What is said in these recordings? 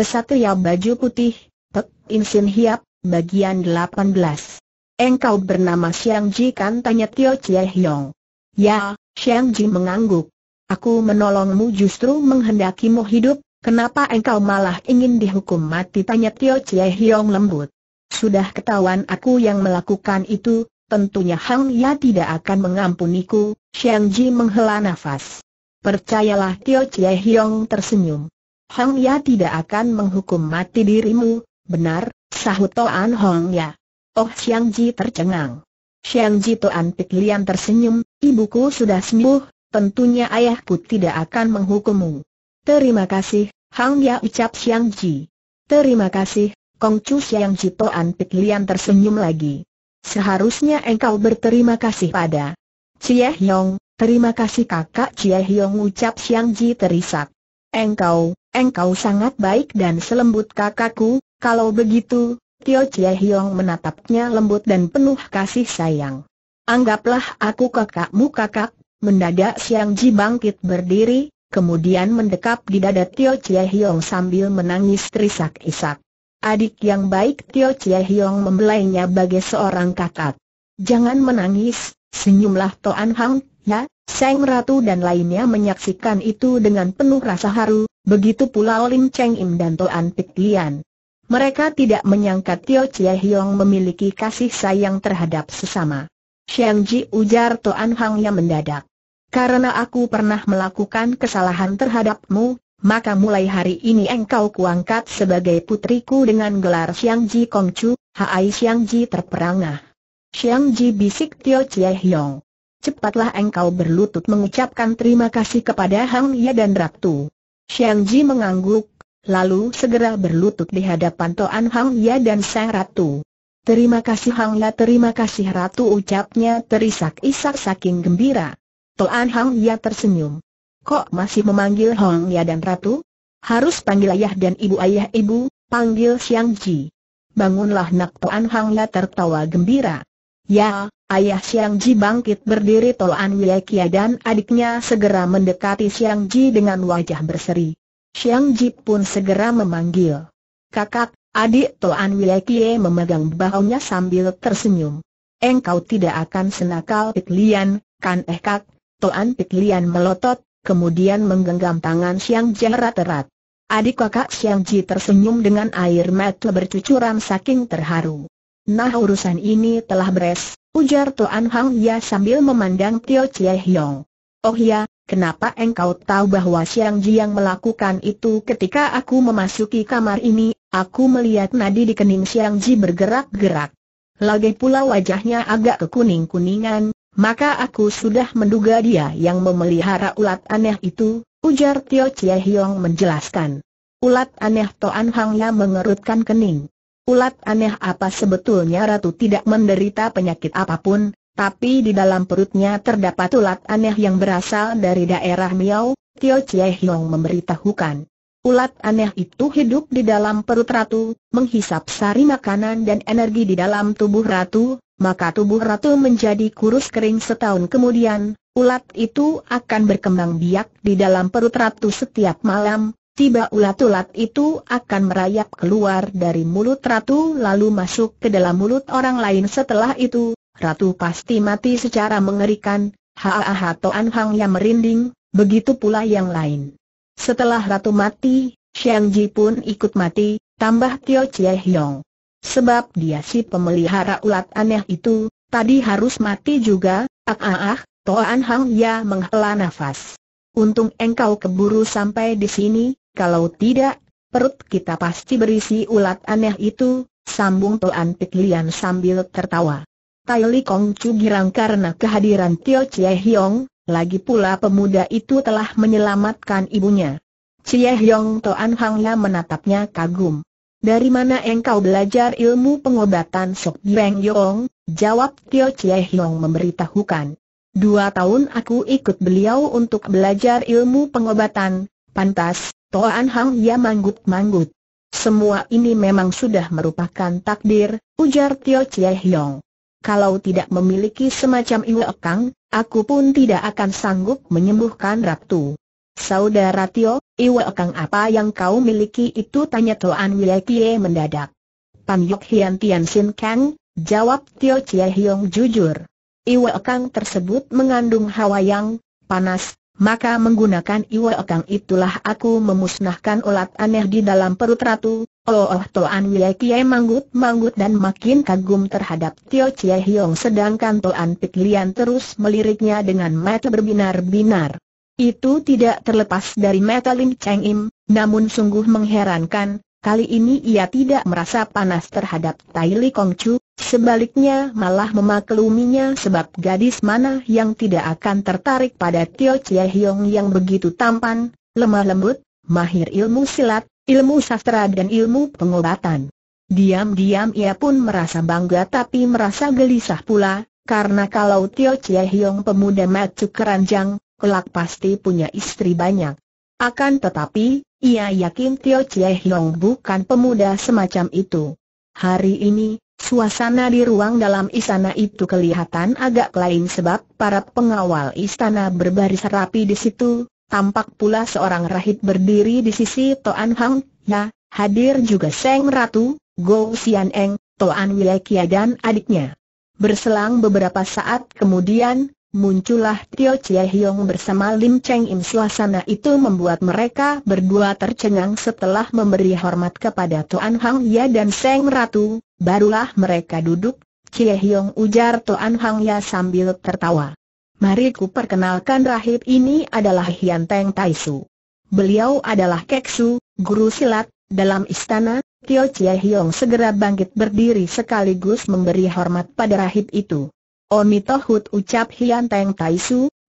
Kesatria baju putih, Pek Insin Hiap, bagian 18. Engkau bernama Xiang Ji kan tanya Tio Chie Hiong. Ya, Xiang Ji mengangguk. Aku menolongmu justru menghendakimu hidup, kenapa engkau malah ingin dihukum mati tanya Tio Chie Hiong lembut. Sudah ketahuan aku yang melakukan itu, tentunya Hang Ya tidak akan mengampuniku, Xiang Ji menghela nafas. Percayalah Tio Chie Hiong tersenyum. Hong Ya tidak akan menghukum mati dirimu, benar, sahut Toan Hong Ya. Oh Xiang Ji tercengang. Xiang Ji Toan Pik Lian tersenyum, ibuku sudah sembuh, tentunya ayahku tidak akan menghukummu. Terima kasih, Hong Ya ucap Xiang Ji. Terima kasih, Kong Chu Xiang Ji Toan Pik Lian tersenyum lagi. Seharusnya engkau berterima kasih pada Cie Hyong, terima kasih kakak Cie Hyong ucap Xiang Ji terisak. Engkau, Engkau sangat baik dan selembut kakakku, kalau begitu, Tio Chie Hiong menatapnya lembut dan penuh kasih sayang. Anggaplah aku kakakmu kakak, mendadak Siang Ji bangkit berdiri, kemudian mendekap di dada Tio Chie Hiong sambil menangis terisak-isak. Adik yang baik Tio Chie Hiong membelainya bagai seorang kakak. Jangan menangis, senyumlah Toan Hang, ya, Seng Ratu dan lainnya menyaksikan itu dengan penuh rasa haru, Begitu pula Lim Cheng Im dan Toan Pik Lian. Mereka tidak menyangka Tio Chie Hiong memiliki kasih sayang terhadap sesama. Xiang Ji ujar Toan Hang yang mendadak. Karena aku pernah melakukan kesalahan terhadapmu, maka mulai hari ini engkau kuangkat sebagai putriku dengan gelar Xiang Ji Chu, Hai Xiang Ji terperangah. Xiang Ji bisik Tio Chie Hiong. Cepatlah engkau berlutut mengucapkan terima kasih kepada Hang Ya dan Ratu. Shang Ji mengangguk, lalu segera berlutut di hadapan Toan Hang Ya dan Sang Ratu. Terima kasih Hang Ya terima kasih Ratu ucapnya terisak-isak saking gembira. Toan Hang Ya tersenyum. Kok masih memanggil Hang Ya dan Ratu? Harus panggil ayah dan ibu ayah ibu, panggil Xiang Ji. Bangunlah nak Toan Hang Ya tertawa gembira. Ya, Ayah Siang Ji bangkit berdiri Toan Kia dan adiknya segera mendekati Siang Ji dengan wajah berseri. Siang Ji pun segera memanggil. Kakak, adik Toan Kia memegang bahunya sambil tersenyum. Engkau tidak akan senakal Pit Lian, kan eh kak? Toan Pit Lian melotot, kemudian menggenggam tangan Siang Ji erat-erat. Adik kakak Siang Ji tersenyum dengan air mata bercucuran saking terharu. Nah urusan ini telah beres, Ujar Toan Hang Ya sambil memandang Tio Chie Hiong. Oh ya, kenapa engkau tahu bahwa Siang yang melakukan itu ketika aku memasuki kamar ini, aku melihat nadi di kening Siang Ji bergerak-gerak. Lagi pula wajahnya agak kekuning-kuningan, maka aku sudah menduga dia yang memelihara ulat aneh itu, ujar Tio Chie Hiong menjelaskan. Ulat aneh Toan Hang Ya mengerutkan kening. Ulat aneh apa sebetulnya Ratu tidak menderita penyakit apapun, tapi di dalam perutnya terdapat ulat aneh yang berasal dari daerah Miao, Tio Chie Hiong memberitahukan. Ulat aneh itu hidup di dalam perut ratu, menghisap sari makanan dan energi di dalam tubuh ratu, maka tubuh ratu menjadi kurus kering setahun kemudian, ulat itu akan berkembang biak di dalam perut ratu setiap malam, Tiba ulat-ulat itu akan merayap keluar dari mulut ratu lalu masuk ke dalam mulut orang lain setelah itu, ratu pasti mati secara mengerikan, ha-ha-ha Toan Hang yang merinding, begitu pula yang lain. Setelah ratu mati, Xiang Ji pun ikut mati, tambah Tio Chie Hiong. Sebab dia si pemelihara ulat aneh itu, tadi harus mati juga, ah ah ah, Toan Hang ya menghela nafas. Untung engkau keburu sampai di sini, kalau tidak, perut kita pasti berisi ulat aneh itu, sambung Toan Pik Lian sambil tertawa. Tai Li Kong Chu girang karena kehadiran Tio Chie Hiong, lagi pula pemuda itu telah menyelamatkan ibunya. Chie Hiong Toan Ya menatapnya kagum. Dari mana engkau belajar ilmu pengobatan Sok Beng Yong? Jawab Tio Chie Hiong memberitahukan. Dua tahun aku ikut beliau untuk belajar ilmu pengobatan, pantas, Toan Hang Ya manggut-manggut. Semua ini memang sudah merupakan takdir, ujar Tio Chie Hiong. Kalau tidak memiliki semacam Iwe Kang, aku pun tidak akan sanggup menyembuhkan Ratu. Saudara Tio, Iwe Kang apa yang kau miliki itu tanya Toan Kie mendadak. Pan Yok Hian Tian Sin Kang, jawab Tio Chie Hiong jujur. Iwe Kang tersebut mengandung hawa yang panas, maka menggunakan Iwa Okang itulah aku memusnahkan ulat aneh di dalam perut ratu. Oh, oh Toan Wei Kiai manggut-manggut dan makin kagum terhadap Tio Chie Hiong sedangkan Toan Pit Lian terus meliriknya dengan mata berbinar-binar. Itu tidak terlepas dari mata Ling Cheng Im, namun sungguh mengherankan, Kali ini ia tidak merasa panas terhadap Tai Li Kong Chu, sebaliknya malah memakluminya sebab gadis mana yang tidak akan tertarik pada Tio Chia Hiong yang begitu tampan, lemah lembut, mahir ilmu silat, ilmu sastra dan ilmu pengobatan. Diam-diam ia pun merasa bangga tapi merasa gelisah pula, karena kalau Tio Chia Hiong pemuda macu keranjang, kelak pasti punya istri banyak. Akan tetapi, ia yakin Tio Chie Hiong bukan pemuda semacam itu. Hari ini, suasana di ruang dalam istana itu kelihatan agak lain sebab para pengawal istana berbaris rapi di situ, tampak pula seorang rahib berdiri di sisi Toan Hang, ya, hadir juga Seng Ratu, Go Xian Eng, Toan Wilekia dan adiknya. Berselang beberapa saat kemudian, Muncullah Tio Chie Hiong bersama Lim Cheng Im Suasana itu membuat mereka berdua tercengang setelah memberi hormat kepada Tuan Hang Ya dan Seng Ratu Barulah mereka duduk Chie Hiong ujar Tuan Hang Ya sambil tertawa Mari ku perkenalkan rahib ini adalah Hian Teng Tai Su Beliau adalah Keksu, guru silat, dalam istana Tio Chie Hiong segera bangkit berdiri sekaligus memberi hormat pada rahib itu Onitohut ucap Hian Teng Tai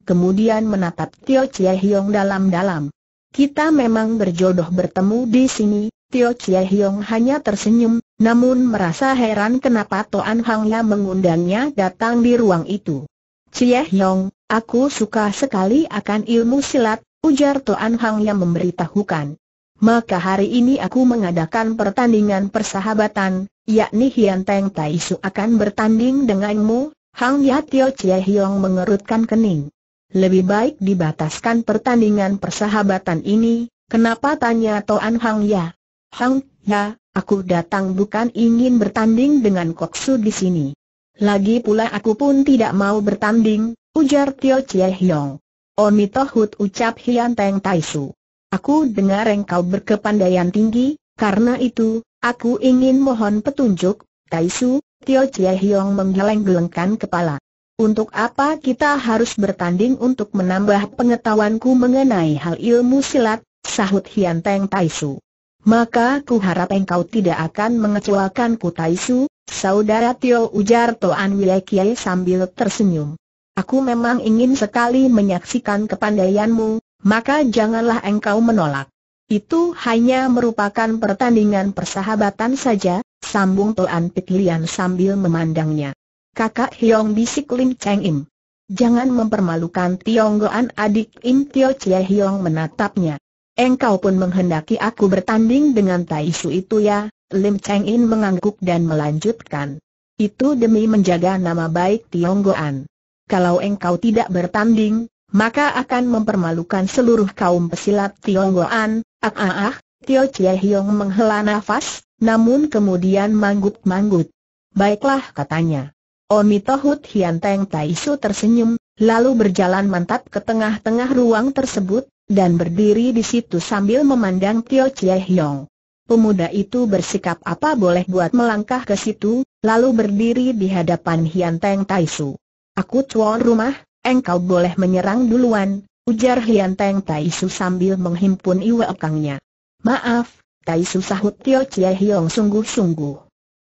kemudian menatap Tio Chie Hiong dalam-dalam. Kita memang berjodoh bertemu di sini, Tio Chie Hiong hanya tersenyum, namun merasa heran kenapa Toan Hang Ya mengundangnya datang di ruang itu. Chie Hiong, aku suka sekali akan ilmu silat, ujar Toan Hang Ya memberitahukan. Maka hari ini aku mengadakan pertandingan persahabatan, yakni Hian Teng Tai akan bertanding denganmu, Hang Yatio Chie Hiong mengerutkan kening. Lebih baik dibataskan pertandingan persahabatan ini, kenapa tanya Toan Hang Ya? Hang Ya, aku datang bukan ingin bertanding dengan Koksu di sini. Lagi pula aku pun tidak mau bertanding, ujar Tio Chie Hiong. Tohut ucap Hian Teng Tai Su. Aku dengar engkau berkepandaian tinggi, karena itu, aku ingin mohon petunjuk, Tai Su, Tio Chie Hiong menggeleng-gelengkan kepala. Untuk apa kita harus bertanding untuk menambah pengetahuanku mengenai hal ilmu silat, sahut Hian Teng Taisu. Maka ku harap engkau tidak akan mengecewakan mengecewakanku Taisu, saudara Tio ujar Toan Wile Kiai sambil tersenyum. Aku memang ingin sekali menyaksikan kepandaianmu, maka janganlah engkau menolak. Itu hanya merupakan pertandingan persahabatan saja, Sambung Toan Pit sambil memandangnya. Kakak Hiong bisik Lim Cheng Im. Jangan mempermalukan Tionggoan adik Im Tio Chie Hiong menatapnya. Engkau pun menghendaki aku bertanding dengan Tai itu ya, Lim Cheng In mengangguk dan melanjutkan. Itu demi menjaga nama baik Tionggoan. Kalau engkau tidak bertanding, maka akan mempermalukan seluruh kaum pesilat Tionggoan. Ah ah ah, Tio Chie Hiong menghela nafas, namun kemudian manggut-manggut. Baiklah katanya. Omi Tohut Hian Teng Taisu tersenyum, lalu berjalan mantap ke tengah-tengah ruang tersebut, dan berdiri di situ sambil memandang Tio Chie Hiong. Pemuda itu bersikap apa boleh buat melangkah ke situ, lalu berdiri di hadapan Hian Teng Taisu. Aku tuan rumah, engkau boleh menyerang duluan, ujar Hian Teng Taisu sambil menghimpun iwe okangnya. Maaf, Tai Su sahut Tio Chie Hiong sungguh-sungguh.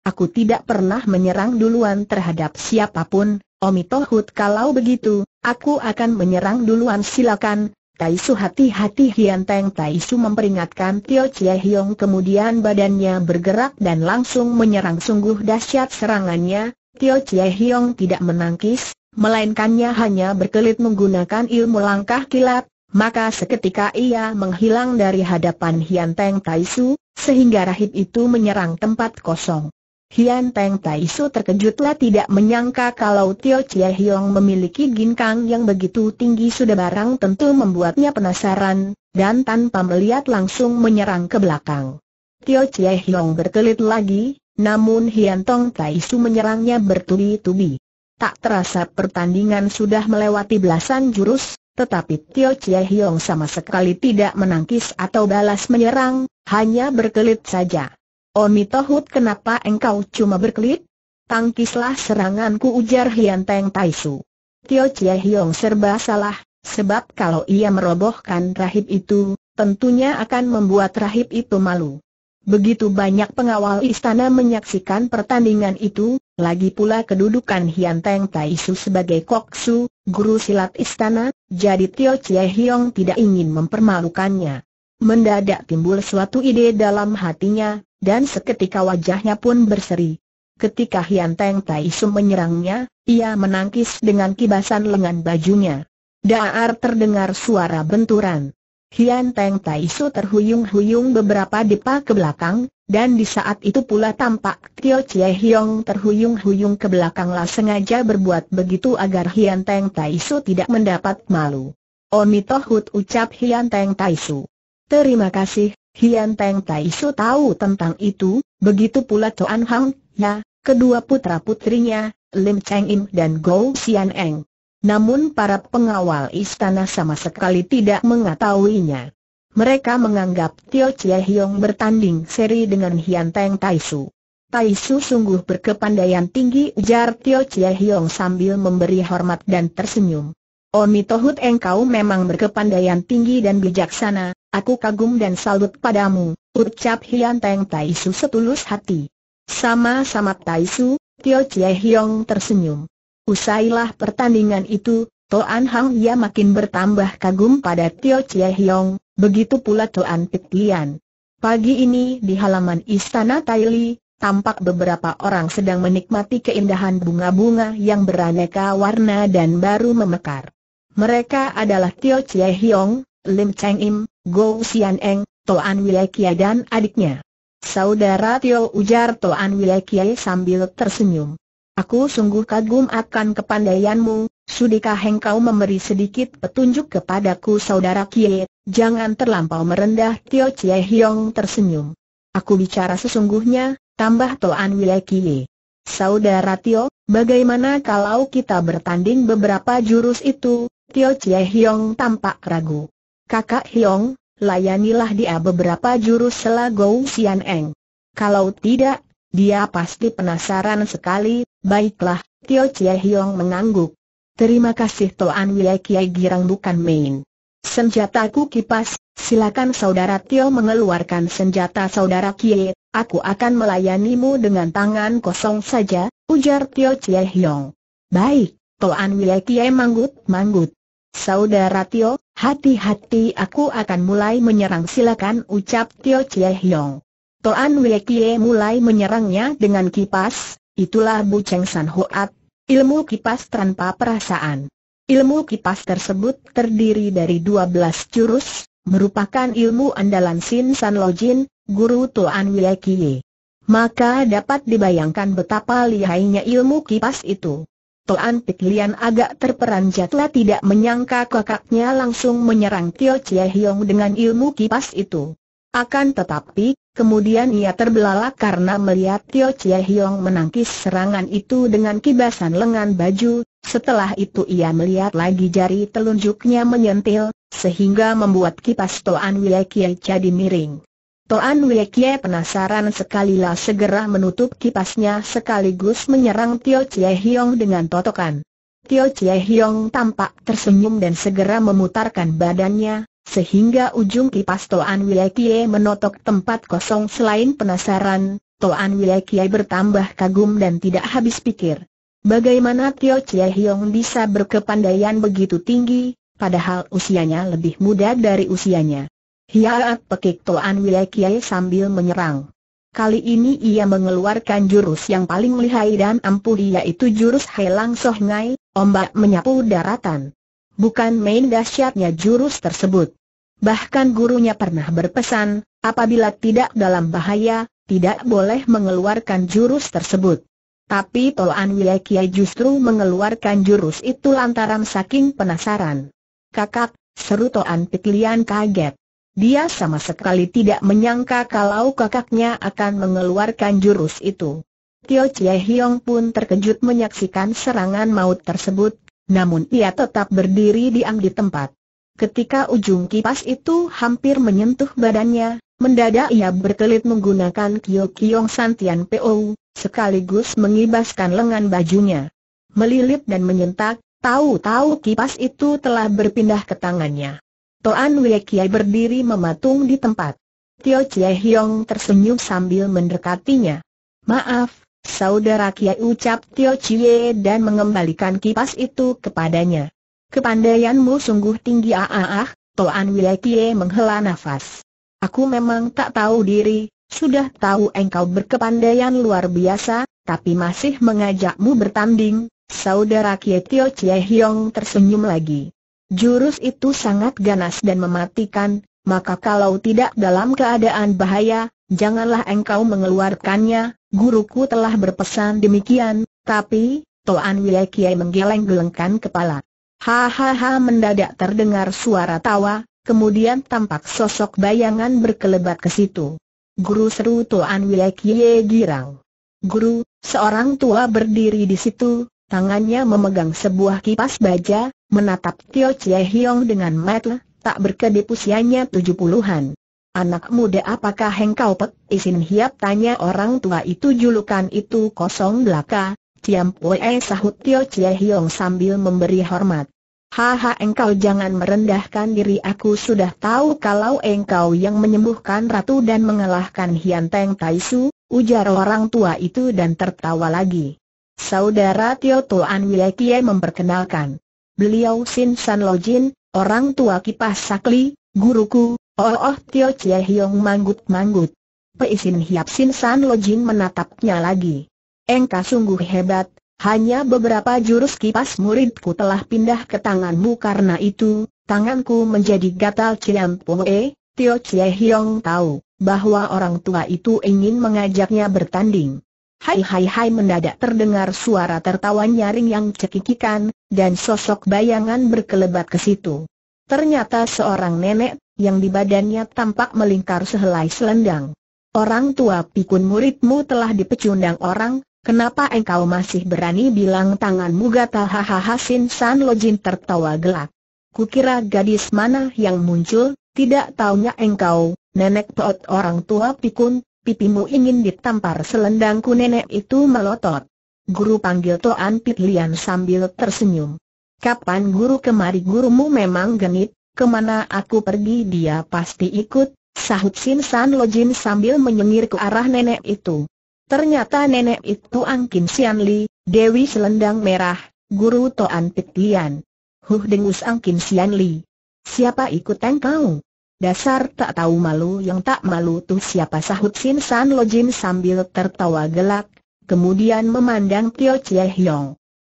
Aku tidak pernah menyerang duluan terhadap siapapun, Omi Tohut kalau begitu, aku akan menyerang duluan silakan, Tai Su hati-hati Hian Teng Tai Su memperingatkan Tio Chie Hiong kemudian badannya bergerak dan langsung menyerang sungguh dahsyat serangannya, Tio Chie Hiong tidak menangkis, melainkannya hanya berkelit menggunakan ilmu langkah kilat, maka seketika ia menghilang dari hadapan Hian Teng Tai Su, sehingga rahib itu menyerang tempat kosong. Hian Teng Tai Su terkejutlah tidak menyangka kalau Tio Chia Hiong memiliki ginkang yang begitu tinggi sudah barang tentu membuatnya penasaran, dan tanpa melihat langsung menyerang ke belakang. Tio Chia Hiong berkelit lagi, namun Hian Tong Su menyerangnya bertubi-tubi. Tak terasa pertandingan sudah melewati belasan jurus, tetapi Tio Chie Hiong sama sekali tidak menangkis atau balas menyerang, hanya berkelit saja. Omi oh, Tohut kenapa engkau cuma berkelit? Tangkislah seranganku ujar Hian Teng Taisu. Tio Chie Hiong serba salah, sebab kalau ia merobohkan rahib itu, tentunya akan membuat rahib itu malu. Begitu banyak pengawal istana menyaksikan pertandingan itu, lagi pula kedudukan Hian Teng Tai Su sebagai koksu, guru silat istana, jadi Tio Chie Hiong tidak ingin mempermalukannya. Mendadak timbul suatu ide dalam hatinya, dan seketika wajahnya pun berseri. Ketika Hian Teng Tai Su menyerangnya, ia menangkis dengan kibasan lengan bajunya. Daar terdengar suara benturan. Hian Teng Tai Su terhuyung-huyung beberapa depa ke belakang, dan di saat itu pula tampak Tio Chie Hiong terhuyung-huyung ke belakanglah sengaja berbuat begitu agar Hian Teng Tai Su tidak mendapat malu. Omi Tohut ucap Hian Teng Tai Su. Terima kasih, Hian Teng Tai Su tahu tentang itu, begitu pula Toan Hang, ya, kedua putra-putrinya, Lim Cheng Im dan Gou Xian Eng. Namun para pengawal istana sama sekali tidak mengetahuinya. Mereka menganggap Tio Chie Hiong bertanding seri dengan Hian Teng Tai Su. Tai Su sungguh berkepandaian tinggi ujar Tio Chie Hiong sambil memberi hormat dan tersenyum. Oni Tohut engkau memang berkepandaian tinggi dan bijaksana, aku kagum dan salut padamu, ucap Hian Teng Tai Su setulus hati. Sama-sama Tai Su, Tio Chie Hiong tersenyum. Usailah pertandingan itu, Toan Hang Ya makin bertambah kagum pada Tio Chie Hiong, begitu pula Toan Pit Lian. Pagi ini di halaman Istana Taili, tampak beberapa orang sedang menikmati keindahan bunga-bunga yang beraneka warna dan baru memekar. Mereka adalah Tio Chie Hiong, Lim Cheng Im, Go Xian Eng, Toan Wilekia dan adiknya. Saudara Tio ujar Toan Wilekia sambil tersenyum. Aku sungguh kagum akan kepandaianmu, sudikah engkau memberi sedikit petunjuk kepadaku saudara Kie, jangan terlampau merendah Tio Chie Hiong tersenyum. Aku bicara sesungguhnya, tambah Toan Wile Kie. Saudara Tio, bagaimana kalau kita bertanding beberapa jurus itu, Tio Chie Hiong tampak ragu. Kakak Hiong, layanilah dia beberapa jurus selagau Sian Eng. Kalau tidak, dia pasti penasaran sekali, Baiklah, Tio Chie Hiong mengangguk. Terima kasih Toan Wie Kiai Girang bukan main. Senjataku kipas, silakan saudara Tio mengeluarkan senjata saudara Kiai, aku akan melayanimu dengan tangan kosong saja, ujar Tio Chie Hiong. Baik, Toan Wie Kiai manggut-manggut. Saudara Tio, hati-hati aku akan mulai menyerang silakan ucap Tio Chie Hiong. Toan Wie Kie mulai menyerangnya dengan kipas, Itulah Bu Cheng San Hoat, ilmu kipas tanpa perasaan. Ilmu kipas tersebut terdiri dari 12 jurus, merupakan ilmu andalan Sin San Lojin, guru Tuan Kie. Maka dapat dibayangkan betapa lihainya ilmu kipas itu. Tuan Piklian agak terperanjatlah tidak menyangka kakaknya langsung menyerang Tio Chie Hiong dengan ilmu kipas itu. Akan tetapi, kemudian ia terbelalak karena melihat Tio Chie Hiong menangkis serangan itu dengan kibasan lengan baju, setelah itu ia melihat lagi jari telunjuknya menyentil, sehingga membuat kipas Toan Kie jadi miring. Toan Kie penasaran sekalilah segera menutup kipasnya sekaligus menyerang Tio Chie Hiong dengan totokan. Tio Chie Hiong tampak tersenyum dan segera memutarkan badannya, sehingga ujung kipas Toan Wiekie menotok tempat kosong selain penasaran, Toan Wiekie bertambah kagum dan tidak habis pikir. Bagaimana Tio Chie Hiong bisa berkepandaian begitu tinggi, padahal usianya lebih muda dari usianya. Hiaat pekik Toan Wiekie sambil menyerang. Kali ini ia mengeluarkan jurus yang paling lihai dan ampuh yaitu jurus Helang Soh Ngai, ombak menyapu daratan. Bukan main dahsyatnya jurus tersebut. Bahkan gurunya pernah berpesan, apabila tidak dalam bahaya, tidak boleh mengeluarkan jurus tersebut. Tapi Toan Wiekiai justru mengeluarkan jurus itu lantaran saking penasaran. Kakak, seru Toan Piklian kaget. Dia sama sekali tidak menyangka kalau kakaknya akan mengeluarkan jurus itu. Tio Chie Hiong pun terkejut menyaksikan serangan maut tersebut, namun ia tetap berdiri diam di tempat. Ketika ujung kipas itu hampir menyentuh badannya, mendadak ia berkelit menggunakan kyo kiong santian PO, sekaligus mengibaskan lengan bajunya. Melilit dan menyentak, tahu-tahu kipas itu telah berpindah ke tangannya. Toan Wee Kiai berdiri mematung di tempat. Tio Chie Hiong tersenyum sambil mendekatinya. Maaf, saudara Kiai ucap Tio Chie dan mengembalikan kipas itu kepadanya. Kepandaianmu sungguh tinggi ah ah ah, Toan Wilekie menghela nafas. Aku memang tak tahu diri, sudah tahu engkau berkepandaian luar biasa, tapi masih mengajakmu bertanding, saudara Tio Chie Hiong tersenyum lagi. Jurus itu sangat ganas dan mematikan, maka kalau tidak dalam keadaan bahaya, janganlah engkau mengeluarkannya, guruku telah berpesan demikian, tapi, Toan Wilekie menggeleng-gelengkan kepala. Hahaha mendadak terdengar suara tawa, kemudian tampak sosok bayangan berkelebat ke situ. Guru seru Tuan Wilek Ye Girang. Guru, seorang tua berdiri di situ, tangannya memegang sebuah kipas baja, menatap Tio Chie Hiong dengan metel, tak berkedip usianya tujuh puluhan. Anak muda apakah hengkau pek? Isin hiap tanya orang tua itu julukan itu kosong belaka, Ciam Pue sahut Tio Chie Hiong sambil memberi hormat. Haha engkau jangan merendahkan diri aku sudah tahu kalau engkau yang menyembuhkan ratu dan mengalahkan Hian Teng Tai Su, ujar orang tua itu dan tertawa lagi. Saudara Tio Tuan Wei Kie memperkenalkan. Beliau Sin San Lo Jin, orang tua kipas sakli, guruku, oh oh Tio Chie Hiong manggut-manggut. Peisin Hiap Sin San Lo Jin menatapnya lagi engkau sungguh hebat, hanya beberapa jurus kipas muridku telah pindah ke tanganmu karena itu, tanganku menjadi gatal Ciam Poe, Tio Chie Hiong tahu bahwa orang tua itu ingin mengajaknya bertanding. Hai hai hai mendadak terdengar suara tertawa nyaring yang cekikikan, dan sosok bayangan berkelebat ke situ. Ternyata seorang nenek, yang di badannya tampak melingkar sehelai selendang. Orang tua pikun muridmu telah dipecundang orang, Kenapa engkau masih berani bilang tanganmu gatal hahaha Sin San Lojin tertawa gelak. Kukira gadis mana yang muncul, tidak taunya engkau, nenek peot orang tua pikun, pipimu ingin ditampar selendangku nenek itu melotot. Guru panggil Toan Pit Lian sambil tersenyum. Kapan guru kemari gurumu memang genit, kemana aku pergi dia pasti ikut, sahut Sin San Lojin sambil menyengir ke arah nenek itu. Ternyata nenek itu Ang Angkin Sian Li, Dewi Selendang Merah, Guru Toan Pit Lian. Huh dengus Angkin Sian Li. Siapa ikut engkau? Dasar tak tahu malu yang tak malu tuh siapa sahut Sin San Lo Jin sambil tertawa gelak, kemudian memandang Tio Chie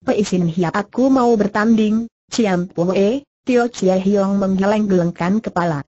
Pei Sin hiap aku mau bertanding, Ciam E. Tio Chie Hiong menggeleng-gelengkan kepala.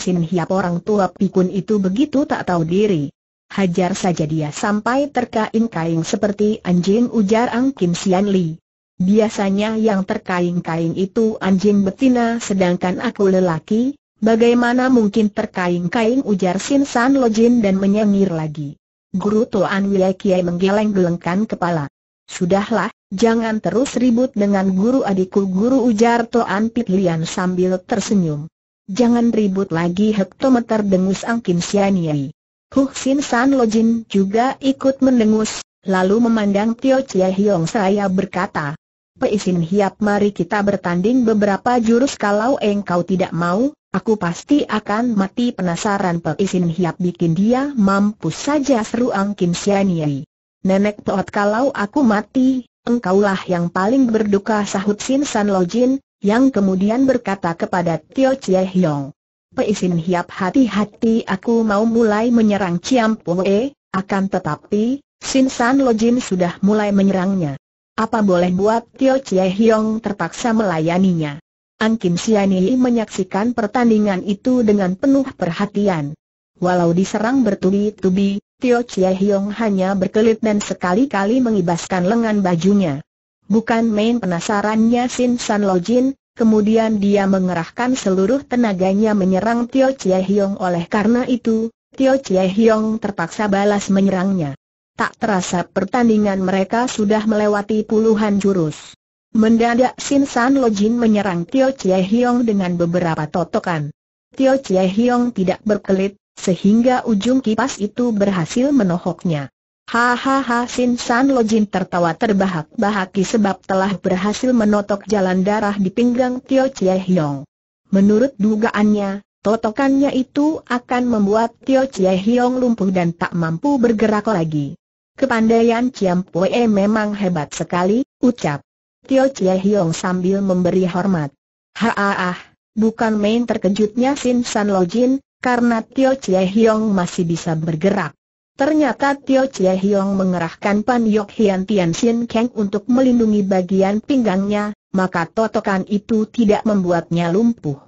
Sin hiap orang tua pikun itu begitu tak tahu diri hajar saja dia sampai terkaing-kaing seperti anjing ujar Ang Kim Sian Li. Biasanya yang terkaing-kaing itu anjing betina sedangkan aku lelaki, bagaimana mungkin terkaing-kaing ujar Sin San Jin dan menyengir lagi. Guru Toan Wei Kiai menggeleng-gelengkan kepala. Sudahlah, jangan terus ribut dengan guru adikku guru ujar Toan Pit Lian sambil tersenyum. Jangan ribut lagi hektometer dengus ang Sian Li. Huh Sin San Lojin juga ikut mendengus, lalu memandang Tio Chie Hiong saya berkata, Peisin Hiap mari kita bertanding beberapa jurus kalau engkau tidak mau, aku pasti akan mati penasaran Peisin Hiap bikin dia mampus saja seru Ang Kim Yai. Nenek Toat kalau aku mati, engkaulah yang paling berduka sahut Sin San Lojin, yang kemudian berkata kepada Tio Chie Hiong. Peisin Hiap hati-hati aku mau mulai menyerang Ciam Pue, akan tetapi, Sin San Lojin sudah mulai menyerangnya. Apa boleh buat Tio Chie Hiong terpaksa melayaninya. An Kim Yi menyaksikan pertandingan itu dengan penuh perhatian. Walau diserang bertubi-tubi, Tio Chie Hiong hanya berkelit dan sekali-kali mengibaskan lengan bajunya. Bukan main penasarannya Sin San Lojin, Kemudian dia mengerahkan seluruh tenaganya menyerang Tio Chie Hiong oleh karena itu, Tio Chie Hiong terpaksa balas menyerangnya. Tak terasa pertandingan mereka sudah melewati puluhan jurus. Mendadak Sin San Lo Jin menyerang Tio Chie Hiong dengan beberapa totokan. Tio Chie Hiong tidak berkelit, sehingga ujung kipas itu berhasil menohoknya. Hahaha Sin San Lo Jin tertawa terbahak-bahaki sebab telah berhasil menotok jalan darah di pinggang Tio Chie Hiong. Menurut dugaannya, totokannya itu akan membuat Tio Chie Hiong lumpuh dan tak mampu bergerak lagi. Kepandaian Chiam Pue memang hebat sekali, ucap Tio Chie Hiong sambil memberi hormat. Haah, bukan main terkejutnya Sin San Lo Jin karena Tio Chie Hiong masih bisa bergerak. Ternyata Tio Chie Hiong mengerahkan Pan Yok Hian Tian Sin Kang untuk melindungi bagian pinggangnya, maka totokan itu tidak membuatnya lumpuh.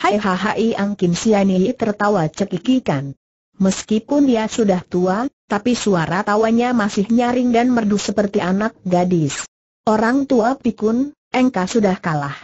Hai hai Ang Kim Siani tertawa cekikikan. Meskipun dia sudah tua, tapi suara tawanya masih nyaring dan merdu seperti anak gadis. Orang tua pikun, engkau sudah kalah.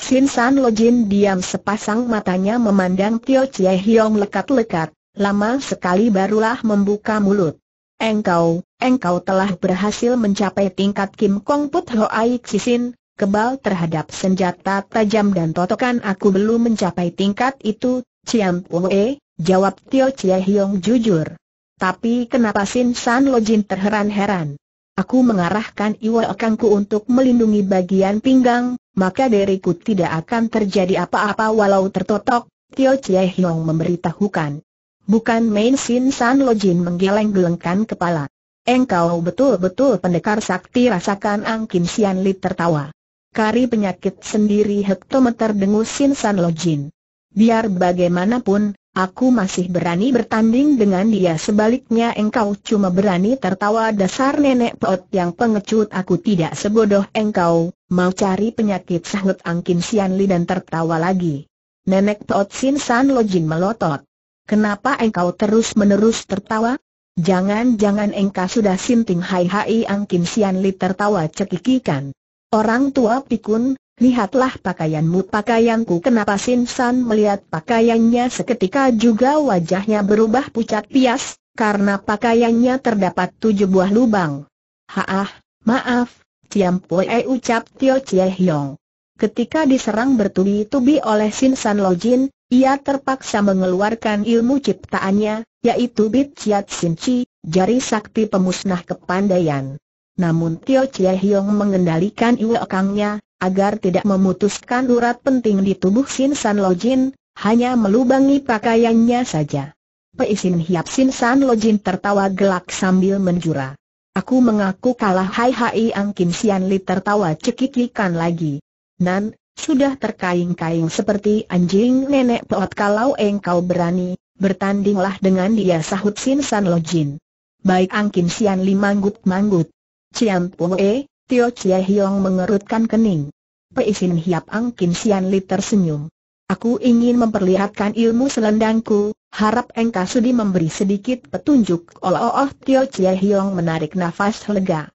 Sin San Lo Jin diam sepasang matanya memandang Tio Chie Hiong lekat-lekat, lama sekali barulah membuka mulut. Engkau, engkau telah berhasil mencapai tingkat Kim Kong Put Ho Aik Sisin, kebal terhadap senjata tajam dan totokan aku belum mencapai tingkat itu, Ciam Pue, jawab Tio Chie Hiong jujur. Tapi kenapa Sin San Lo Jin terheran-heran? Aku mengarahkan iwa akangku untuk melindungi bagian pinggang, maka deriku tidak akan terjadi apa-apa walau tertotok, Tio Chie Hiong memberitahukan. Bukan main Sin San Lojin menggeleng-gelengkan kepala. Engkau betul-betul pendekar sakti rasakan Angkin Sian Li tertawa. Kari penyakit sendiri hektometer dengus Sin San Lojin. Biar bagaimanapun, aku masih berani bertanding dengan dia sebaliknya engkau cuma berani tertawa dasar nenek peot yang pengecut aku tidak sebodoh engkau, mau cari penyakit sahut Angkin Sian Li dan tertawa lagi. Nenek peot Sin San Lojin melotot. Kenapa engkau terus-menerus tertawa? Jangan-jangan engkau sudah sinting hai-hai Angkin Sian Li tertawa cekikikan. Orang tua pikun, lihatlah pakaianmu pakaianku kenapa Sin San melihat pakaiannya seketika juga wajahnya berubah pucat pias, karena pakaiannya terdapat tujuh buah lubang. Haah, maaf, Ciam Poe eh, ucap Tio Chie Hiong. Ketika diserang bertubi-tubi oleh Sin San Lo Jin, ia terpaksa mengeluarkan ilmu ciptaannya, yaitu Bit Chiat Sin Chi, jari sakti pemusnah kepandaian. Namun Tio Chie Hiong mengendalikan iwakangnya, agar tidak memutuskan urat penting di tubuh Sin San Lo Jin, hanya melubangi pakaiannya saja. Peisin Hiap Sin San Lo Jin tertawa gelak sambil menjura. Aku mengaku kalah Hai Hai Ang Kim Sian Li tertawa cekikikan lagi. Nan, sudah terkaing-kaing seperti anjing nenek peot kalau engkau berani, bertandinglah dengan dia sahut Sin San Lo Jin. Baik Angkin Sian Li manggut-manggut. Cian Pue, Tio Chie Hiong mengerutkan kening. Sin Hiap Angkin Sian Li tersenyum. Aku ingin memperlihatkan ilmu selendangku, harap engkau sudi memberi sedikit petunjuk. Oh, oh, oh Tio Chie Hiong menarik nafas lega.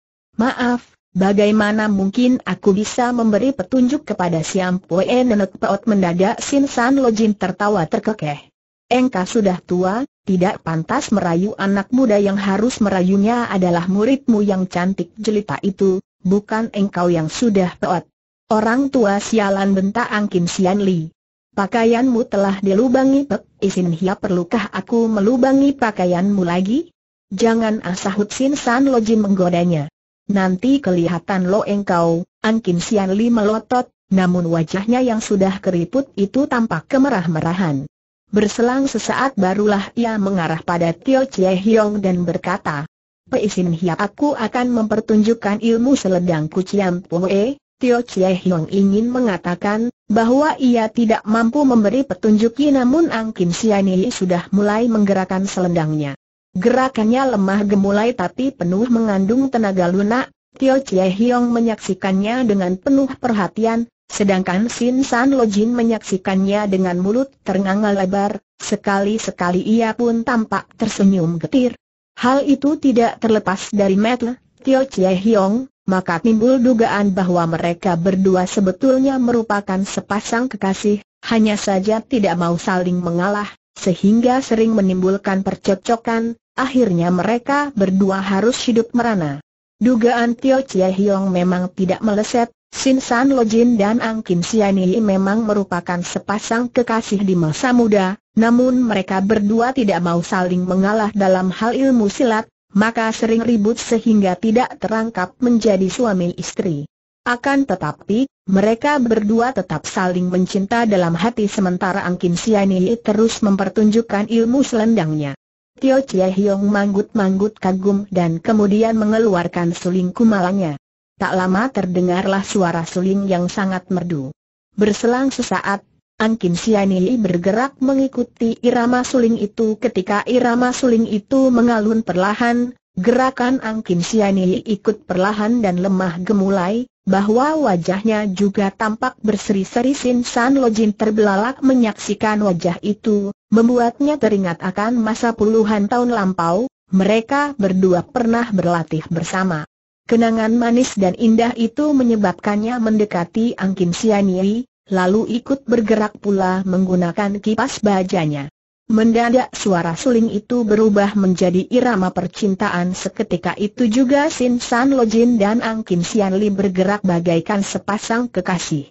Maaf, Bagaimana mungkin aku bisa memberi petunjuk kepada Siam Pue Nenek Peot mendadak Sin San Lo Jin tertawa terkekeh. Engkau sudah tua, tidak pantas merayu anak muda yang harus merayunya adalah muridmu yang cantik jelita itu, bukan engkau yang sudah peot. Orang tua sialan bentak Angkin Sian Li. Pakaianmu telah dilubangi pek, isin hia perlukah aku melubangi pakaianmu lagi? Jangan asahut Sin San Lo Jin menggodanya. Nanti kelihatan lo engkau, Angkin Sian Li melotot, namun wajahnya yang sudah keriput itu tampak kemerah-merahan. Berselang sesaat barulah ia mengarah pada Tio Chie Hiong dan berkata, Peisin hiap aku akan mempertunjukkan ilmu seledang kuciam pue." Tio Chie Hiong ingin mengatakan bahwa ia tidak mampu memberi petunjuknya, namun Angkin Li sudah mulai menggerakkan selendangnya. Gerakannya lemah gemulai tapi penuh mengandung tenaga lunak, Tio Chie Hiong menyaksikannya dengan penuh perhatian, sedangkan Sin San Lo Jin menyaksikannya dengan mulut ternganga lebar, sekali-sekali ia pun tampak tersenyum getir. Hal itu tidak terlepas dari Matt, Tio Chie Hiong, maka timbul dugaan bahwa mereka berdua sebetulnya merupakan sepasang kekasih, hanya saja tidak mau saling mengalah, sehingga sering menimbulkan percocokan akhirnya mereka berdua harus hidup merana. Dugaan Tio Chie Hiong memang tidak meleset, Sin San Lo Jin dan Ang Kim Siani memang merupakan sepasang kekasih di masa muda, namun mereka berdua tidak mau saling mengalah dalam hal ilmu silat, maka sering ribut sehingga tidak terangkap menjadi suami istri. Akan tetapi, mereka berdua tetap saling mencinta dalam hati sementara Ang Kim Siani terus mempertunjukkan ilmu selendangnya. Tio Chie Hiong manggut-manggut kagum dan kemudian mengeluarkan suling kumalanya. Tak lama terdengarlah suara suling yang sangat merdu. Berselang sesaat, Angkin Siani bergerak mengikuti irama suling itu ketika irama suling itu mengalun perlahan, Gerakan Angkim Siani ikut perlahan dan lemah gemulai, bahwa wajahnya juga tampak berseri-seri Sin San Lojin terbelalak menyaksikan wajah itu, membuatnya teringat akan masa puluhan tahun lampau, mereka berdua pernah berlatih bersama. Kenangan manis dan indah itu menyebabkannya mendekati Angkim Siani, lalu ikut bergerak pula menggunakan kipas bajanya. Mendadak suara suling itu berubah menjadi irama percintaan seketika itu juga Sin San Lo Jin dan Ang Kim Sian Li bergerak bagaikan sepasang kekasih.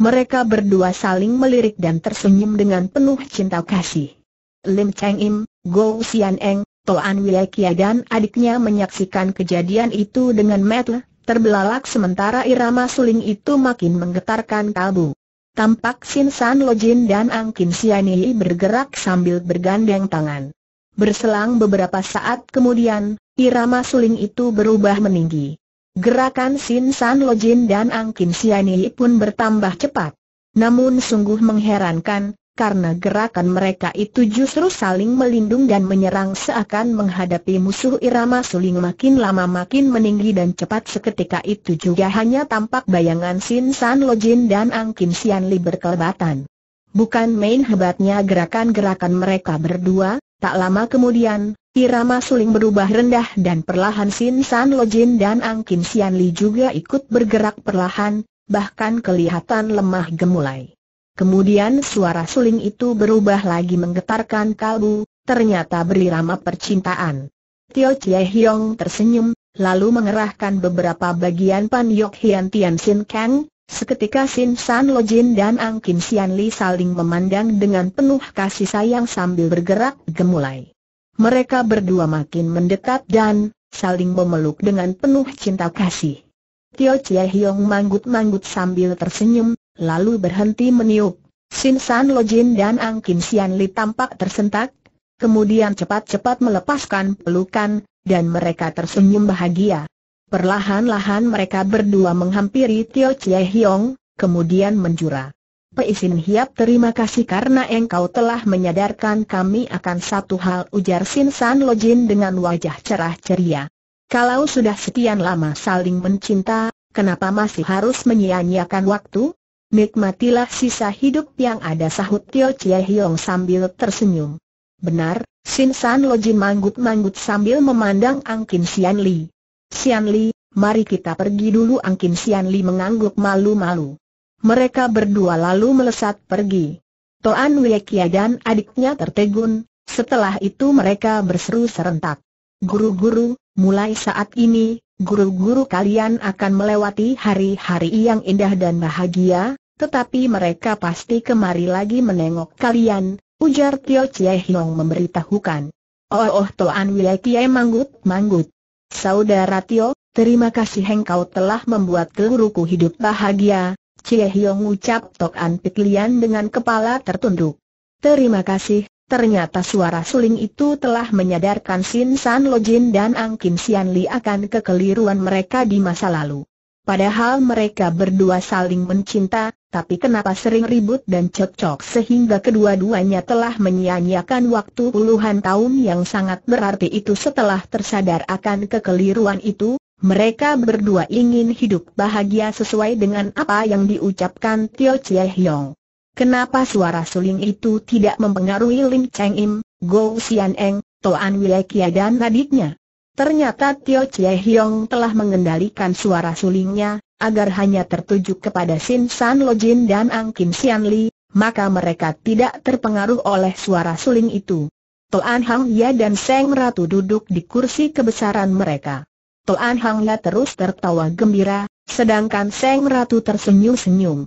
Mereka berdua saling melirik dan tersenyum dengan penuh cinta kasih. Lim Cheng Im, Go Xian Eng, Toan Kia dan adiknya menyaksikan kejadian itu dengan metel, terbelalak sementara irama suling itu makin menggetarkan kalbu. Tampak Sin San Lojin dan Ang Kim Yi bergerak sambil bergandeng tangan. Berselang beberapa saat kemudian, irama suling itu berubah meninggi. Gerakan Sin San Lojin dan Ang Kim Yi pun bertambah cepat. Namun sungguh mengherankan, karena gerakan mereka itu justru saling melindung dan menyerang seakan menghadapi musuh irama suling makin lama makin meninggi dan cepat seketika itu juga hanya tampak bayangan Sin San Lojin dan Ang Kim Sian Li berkelebatan. Bukan main hebatnya gerakan-gerakan mereka berdua, tak lama kemudian, irama suling berubah rendah dan perlahan Sin San Lojin dan Ang Kim Sian Li juga ikut bergerak perlahan, bahkan kelihatan lemah gemulai. Kemudian suara suling itu berubah lagi menggetarkan kalbu, ternyata berirama percintaan. Tio Chie Hiong tersenyum, lalu mengerahkan beberapa bagian Pan Yok Hian Tian Sin Kang, seketika Sin San Lo Jin dan Ang Kim Sian Li saling memandang dengan penuh kasih sayang sambil bergerak gemulai. Mereka berdua makin mendekat dan saling memeluk dengan penuh cinta kasih. Tio Chie Hiong manggut-manggut sambil tersenyum, lalu berhenti meniup. Sin San Lo Jin dan Ang Kim Sian Li tampak tersentak, kemudian cepat-cepat melepaskan pelukan, dan mereka tersenyum bahagia. Perlahan-lahan mereka berdua menghampiri Tio Chie Hiong, kemudian menjura. Peisin Hiap terima kasih karena engkau telah menyadarkan kami akan satu hal ujar Sin San Lo Jin dengan wajah cerah ceria. Kalau sudah sekian lama saling mencinta, kenapa masih harus menyia-nyiakan waktu? nikmatilah sisa hidup yang ada sahut Tio Chie Hiong sambil tersenyum. Benar, Sin San Loji manggut-manggut sambil memandang Angkin Sian Li. Sian Li, mari kita pergi dulu Angkin Sian Li mengangguk malu-malu. Mereka berdua lalu melesat pergi. Toan Wekia dan adiknya tertegun, setelah itu mereka berseru serentak. Guru-guru, mulai saat ini, guru-guru kalian akan melewati hari-hari yang indah dan bahagia, tetapi mereka pasti kemari lagi menengok kalian, ujar Tio Chie Hiong memberitahukan. Oh oh Toan wilai Kie manggut manggut. Saudara Tio, terima kasih engkau telah membuat keluruku hidup bahagia, Chie Hiong ucap Tok An Pit Lian dengan kepala tertunduk. Terima kasih, Ternyata suara suling itu telah menyadarkan Sin San Lojin dan Ang Kim Sian Li akan kekeliruan mereka di masa lalu. Padahal mereka berdua saling mencinta, tapi kenapa sering ribut dan cocok sehingga kedua-duanya telah menyia-nyiakan waktu puluhan tahun yang sangat berarti itu setelah tersadar akan kekeliruan itu, mereka berdua ingin hidup bahagia sesuai dengan apa yang diucapkan Tio Chie Hiong. Kenapa suara suling itu tidak mempengaruhi Lim Cheng Im, Go Xian Eng, Toan Wilekia dan adiknya? Ternyata Tio Chie Hiong telah mengendalikan suara sulingnya, agar hanya tertuju kepada Sin San Lo Jin dan Ang Kim Sian Li, maka mereka tidak terpengaruh oleh suara suling itu. Toan Hang Ya dan Seng Ratu duduk di kursi kebesaran mereka. Toan Hang Ya terus tertawa gembira, sedangkan Seng Ratu tersenyum-senyum.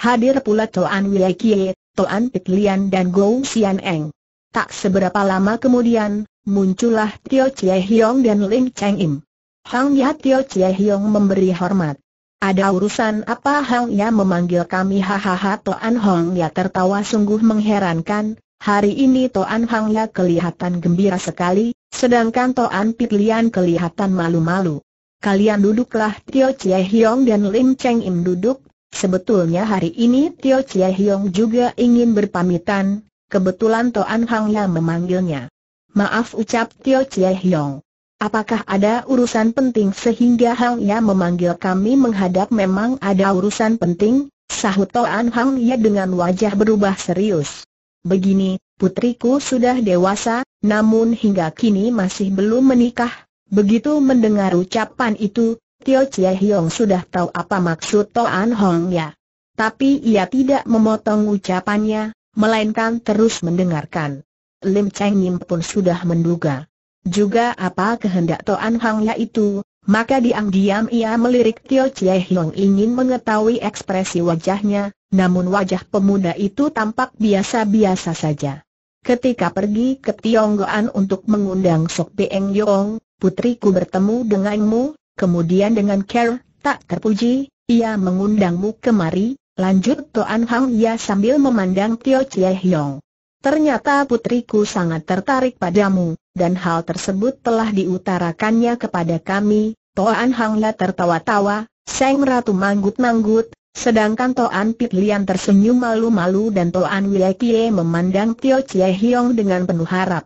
Hadir pula Toan Wei Kie, Toan Pit Lian dan Gou Xian Eng. Tak seberapa lama kemudian, muncullah Tio Chie Hiong dan Ling Cheng Im. Hang Ya Tio Chie Hiong memberi hormat. Ada urusan apa Hang Ya memanggil kami hahaha Toan Hong Ya tertawa sungguh mengherankan, hari ini Toan Hang Ya kelihatan gembira sekali, sedangkan Toan Pit kelihatan malu-malu. Kalian duduklah Tio Chie Hiong dan Lim Cheng Im duduk, sebetulnya hari ini Tio Chie Hiong juga ingin berpamitan, kebetulan Toan Hang Ya memanggilnya. Maaf ucap Tio Chie Hiong. Apakah ada urusan penting sehingga Hang Ya memanggil kami menghadap memang ada urusan penting? Sahut Toan Hang Ya dengan wajah berubah serius. Begini, putriku sudah dewasa, namun hingga kini masih belum menikah. Begitu mendengar ucapan itu, Tio Chie Hiong sudah tahu apa maksud Toan Hong Ya. Tapi ia tidak memotong ucapannya, melainkan terus mendengarkan. Lim Cheng Nim pun sudah menduga. Juga apa kehendak Toan Hang yaitu, maka diam-diam ia melirik Tio Chie Hiong ingin mengetahui ekspresi wajahnya, namun wajah pemuda itu tampak biasa-biasa saja. Ketika pergi ke Tionggoan untuk mengundang Sok Peng Yong, putriku bertemu denganmu, kemudian dengan care, tak terpuji, ia mengundangmu kemari, lanjut Toan Hang Ya sambil memandang Tio Chie Hiong. Ternyata putriku sangat tertarik padamu, dan hal tersebut telah diutarakannya kepada kami. Toan Hangla tertawa-tawa, Seng Ratu manggut-manggut, sedangkan Toan Pitlian tersenyum malu-malu dan Toan Wilekie memandang Tio Chie Hiong dengan penuh harap.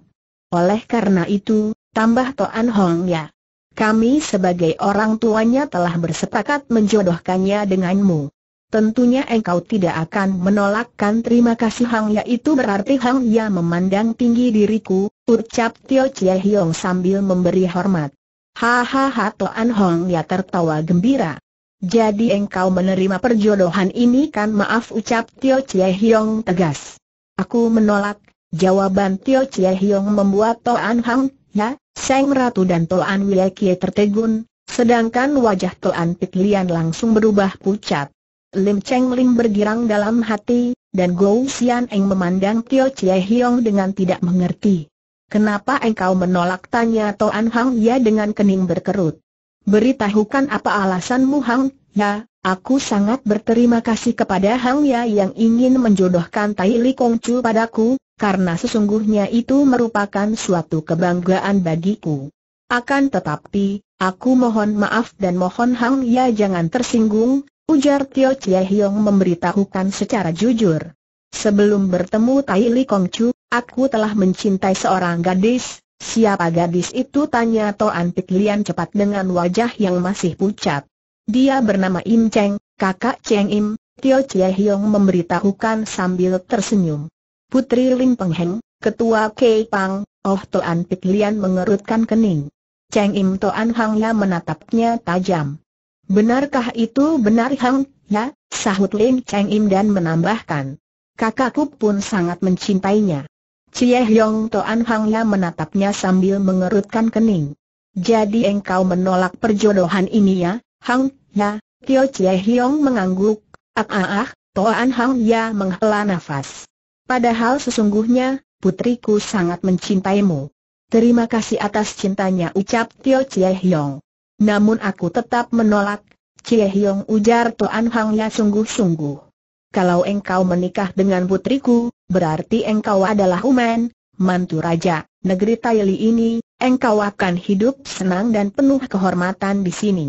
Oleh karena itu, tambah Toan Hong Ya. Kami sebagai orang tuanya telah bersepakat menjodohkannya denganmu. Tentunya engkau tidak akan menolakkan terima kasih Hang Ya itu berarti Hang Ya memandang tinggi diriku, ucap Tio Chie Hiong sambil memberi hormat. Hahaha Toan Hong Ya tertawa gembira. Jadi engkau menerima perjodohan ini kan maaf ucap Tio Chie Hiong tegas. Aku menolak, jawaban Tio Chie Hiong membuat Toan Hang, Ya, Seng Ratu dan Toan Wiekie tertegun, sedangkan wajah Toan Pit Lian langsung berubah pucat. Lim Cheng Lim bergirang dalam hati, dan Gou Xian Eng memandang Tio Chie Hiong dengan tidak mengerti. Kenapa engkau menolak tanya Toan Hang Ya dengan kening berkerut? Beritahukan apa alasanmu Hang Ya, aku sangat berterima kasih kepada Hang Ya yang ingin menjodohkan Tai Li Kong Chu padaku, karena sesungguhnya itu merupakan suatu kebanggaan bagiku. Akan tetapi, aku mohon maaf dan mohon Hang Ya jangan tersinggung, Ujar Tio Chie Hiong memberitahukan secara jujur. Sebelum bertemu Tai Li Kong Chu, aku telah mencintai seorang gadis. Siapa gadis itu? Tanya Toan Pik Lian cepat dengan wajah yang masih pucat. Dia bernama Im Cheng, kakak Cheng Im, Tio Chie Hiong memberitahukan sambil tersenyum. Putri Lim Peng Heng, ketua Kei Pang, Oh Toan Pik Lian mengerutkan kening. Cheng Im Toan Hangnya menatapnya tajam. Benarkah itu benar Hang? Ya, sahut Lin Cheng Im dan menambahkan. Kakakku pun sangat mencintainya. Cie Hyong Toan Hang Ya menatapnya sambil mengerutkan kening. Jadi engkau menolak perjodohan ini ya, Hang? Ya, Tio Cie Hyong mengangguk. Ah ah ah, Toan Hang Ya menghela nafas. Padahal sesungguhnya, putriku sangat mencintaimu. Terima kasih atas cintanya ucap Tio Cie Hyong. Namun aku tetap menolak, Cie Hiong ujar Tuan Hangnya sungguh-sungguh. Kalau engkau menikah dengan putriku, berarti engkau adalah Umen, mantu raja, negeri Taili ini, engkau akan hidup senang dan penuh kehormatan di sini.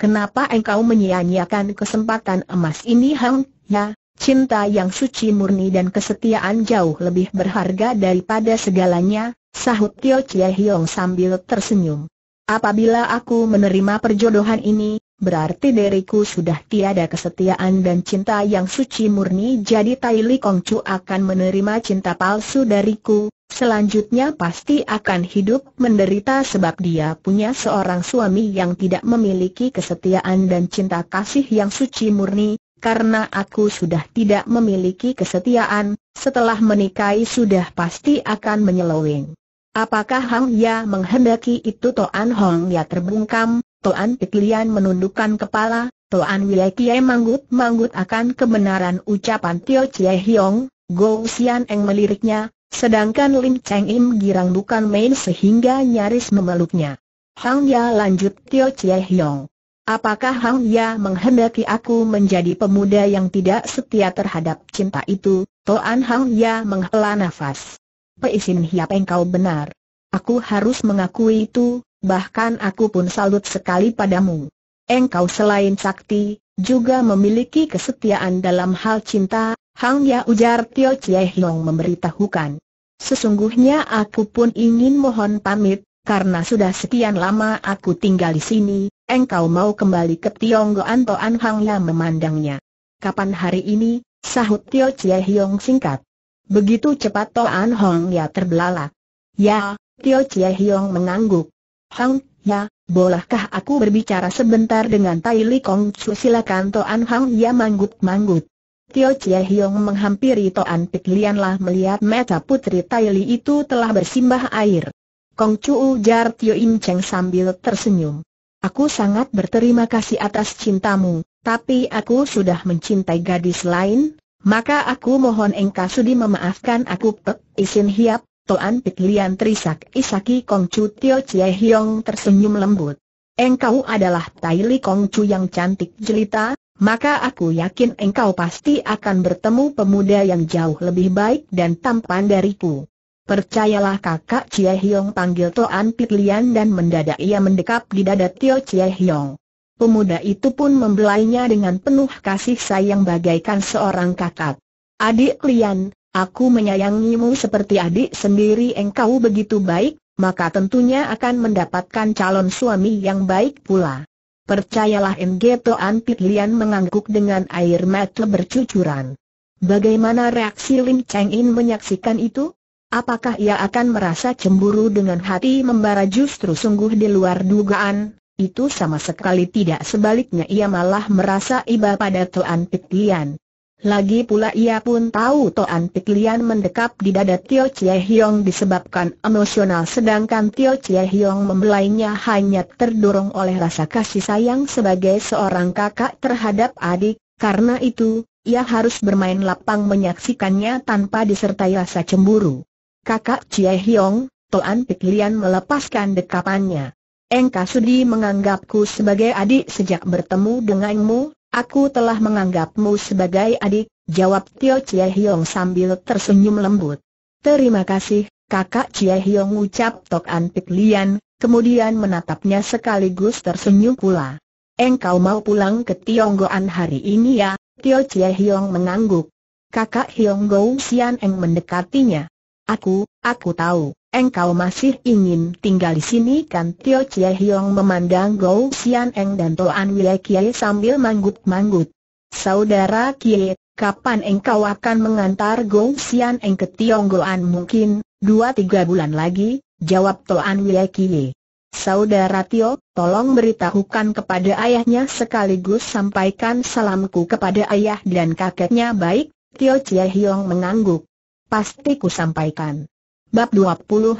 Kenapa engkau menyia-nyiakan kesempatan emas ini Hang, ya, Cinta yang suci murni dan kesetiaan jauh lebih berharga daripada segalanya, sahut Tio Chie Hiong sambil tersenyum. Apabila aku menerima perjodohan ini, berarti diriku sudah tiada kesetiaan dan cinta yang suci murni jadi Tai Li Kongcu akan menerima cinta palsu dariku, selanjutnya pasti akan hidup menderita sebab dia punya seorang suami yang tidak memiliki kesetiaan dan cinta kasih yang suci murni, karena aku sudah tidak memiliki kesetiaan, setelah menikahi sudah pasti akan menyelowing. Apakah Hang Ya menghendaki itu Toan Hong Ya terbungkam, Toan Piklian menundukkan kepala, Toan Kiai manggut-manggut akan kebenaran ucapan Tio Chie Hiong, Go Xian Eng meliriknya, sedangkan Lin Cheng Im girang bukan main sehingga nyaris memeluknya. Hang Ya lanjut Tio Chie Hiong. Apakah Hang Ya menghendaki aku menjadi pemuda yang tidak setia terhadap cinta itu? Toan Hang Ya menghela nafas. Peisin Hiap engkau benar. Aku harus mengakui itu, bahkan aku pun salut sekali padamu. Engkau selain sakti, juga memiliki kesetiaan dalam hal cinta, Hang Ya ujar Tio Chie Hiong memberitahukan. Sesungguhnya aku pun ingin mohon pamit, karena sudah sekian lama aku tinggal di sini, engkau mau kembali ke Tionggoan Toan Hang Ya memandangnya. Kapan hari ini? Sahut Tio Chie Hiong singkat. Begitu cepat Toan Hong Ya terbelalak. Ya, Tio Chie Hiong mengangguk. Hong Ya, bolehkah aku berbicara sebentar dengan Tai Li Kong Chu silakan Toan Hong Ya manggut-manggut. Tio Chie Hiong menghampiri Toan Pik lah melihat mata putri Tai Li itu telah bersimbah air. Kong Chu ujar Tio Im Cheng sambil tersenyum. Aku sangat berterima kasih atas cintamu, tapi aku sudah mencintai gadis lain, maka aku mohon engkau sudi memaafkan aku Pek Isin Hiap, Toan Pik Lian Trisak Isaki Kong Tio Chie Hiong tersenyum lembut. Engkau adalah Tai Li Kong Chu yang cantik jelita, maka aku yakin engkau pasti akan bertemu pemuda yang jauh lebih baik dan tampan dariku. Percayalah kakak Chie Hiong panggil Toan Pik Lian dan mendadak ia mendekap di dada Tio Chie Hiong pemuda itu pun membelainya dengan penuh kasih sayang bagaikan seorang kakak. Adik Lian, aku menyayangimu seperti adik sendiri engkau begitu baik, maka tentunya akan mendapatkan calon suami yang baik pula. Percayalah Ngeto Toan Lian mengangguk dengan air mata bercucuran. Bagaimana reaksi Lim Cheng In menyaksikan itu? Apakah ia akan merasa cemburu dengan hati membara justru sungguh di luar dugaan? Itu sama sekali tidak sebaliknya ia malah merasa iba pada Toan Piklian. Lagi pula ia pun tahu Toan Piklian mendekap di dada Tio Chie Hiong disebabkan emosional sedangkan Tio Chie Hiong membelainya hanya terdorong oleh rasa kasih sayang sebagai seorang kakak terhadap adik, karena itu, ia harus bermain lapang menyaksikannya tanpa disertai rasa cemburu. Kakak Chie Hiong, Toan Piklian melepaskan dekapannya engkau sudi menganggapku sebagai adik sejak bertemu denganmu, aku telah menganggapmu sebagai adik, jawab Tio Chie Hiong sambil tersenyum lembut. Terima kasih, kakak Chie Hiong ucap Tok An Lian, kemudian menatapnya sekaligus tersenyum pula. Engkau mau pulang ke Tionggoan hari ini ya, Tio Chie Hiong mengangguk. Kakak Hiong Gou Sian Eng mendekatinya. Aku, aku tahu, engkau masih ingin tinggal di sini kan Tio Chie Hiong memandang Gou Xian Eng dan Toan Wile Kie sambil manggut-manggut. Saudara Kie, kapan engkau akan mengantar Gou Xian Eng ke Tionggoan mungkin, dua tiga bulan lagi, jawab Toan Wile Kie. Saudara Tio, tolong beritahukan kepada ayahnya sekaligus sampaikan salamku kepada ayah dan kakeknya baik, Tio Chie Hiong mengangguk pasti ku sampaikan. Bab 29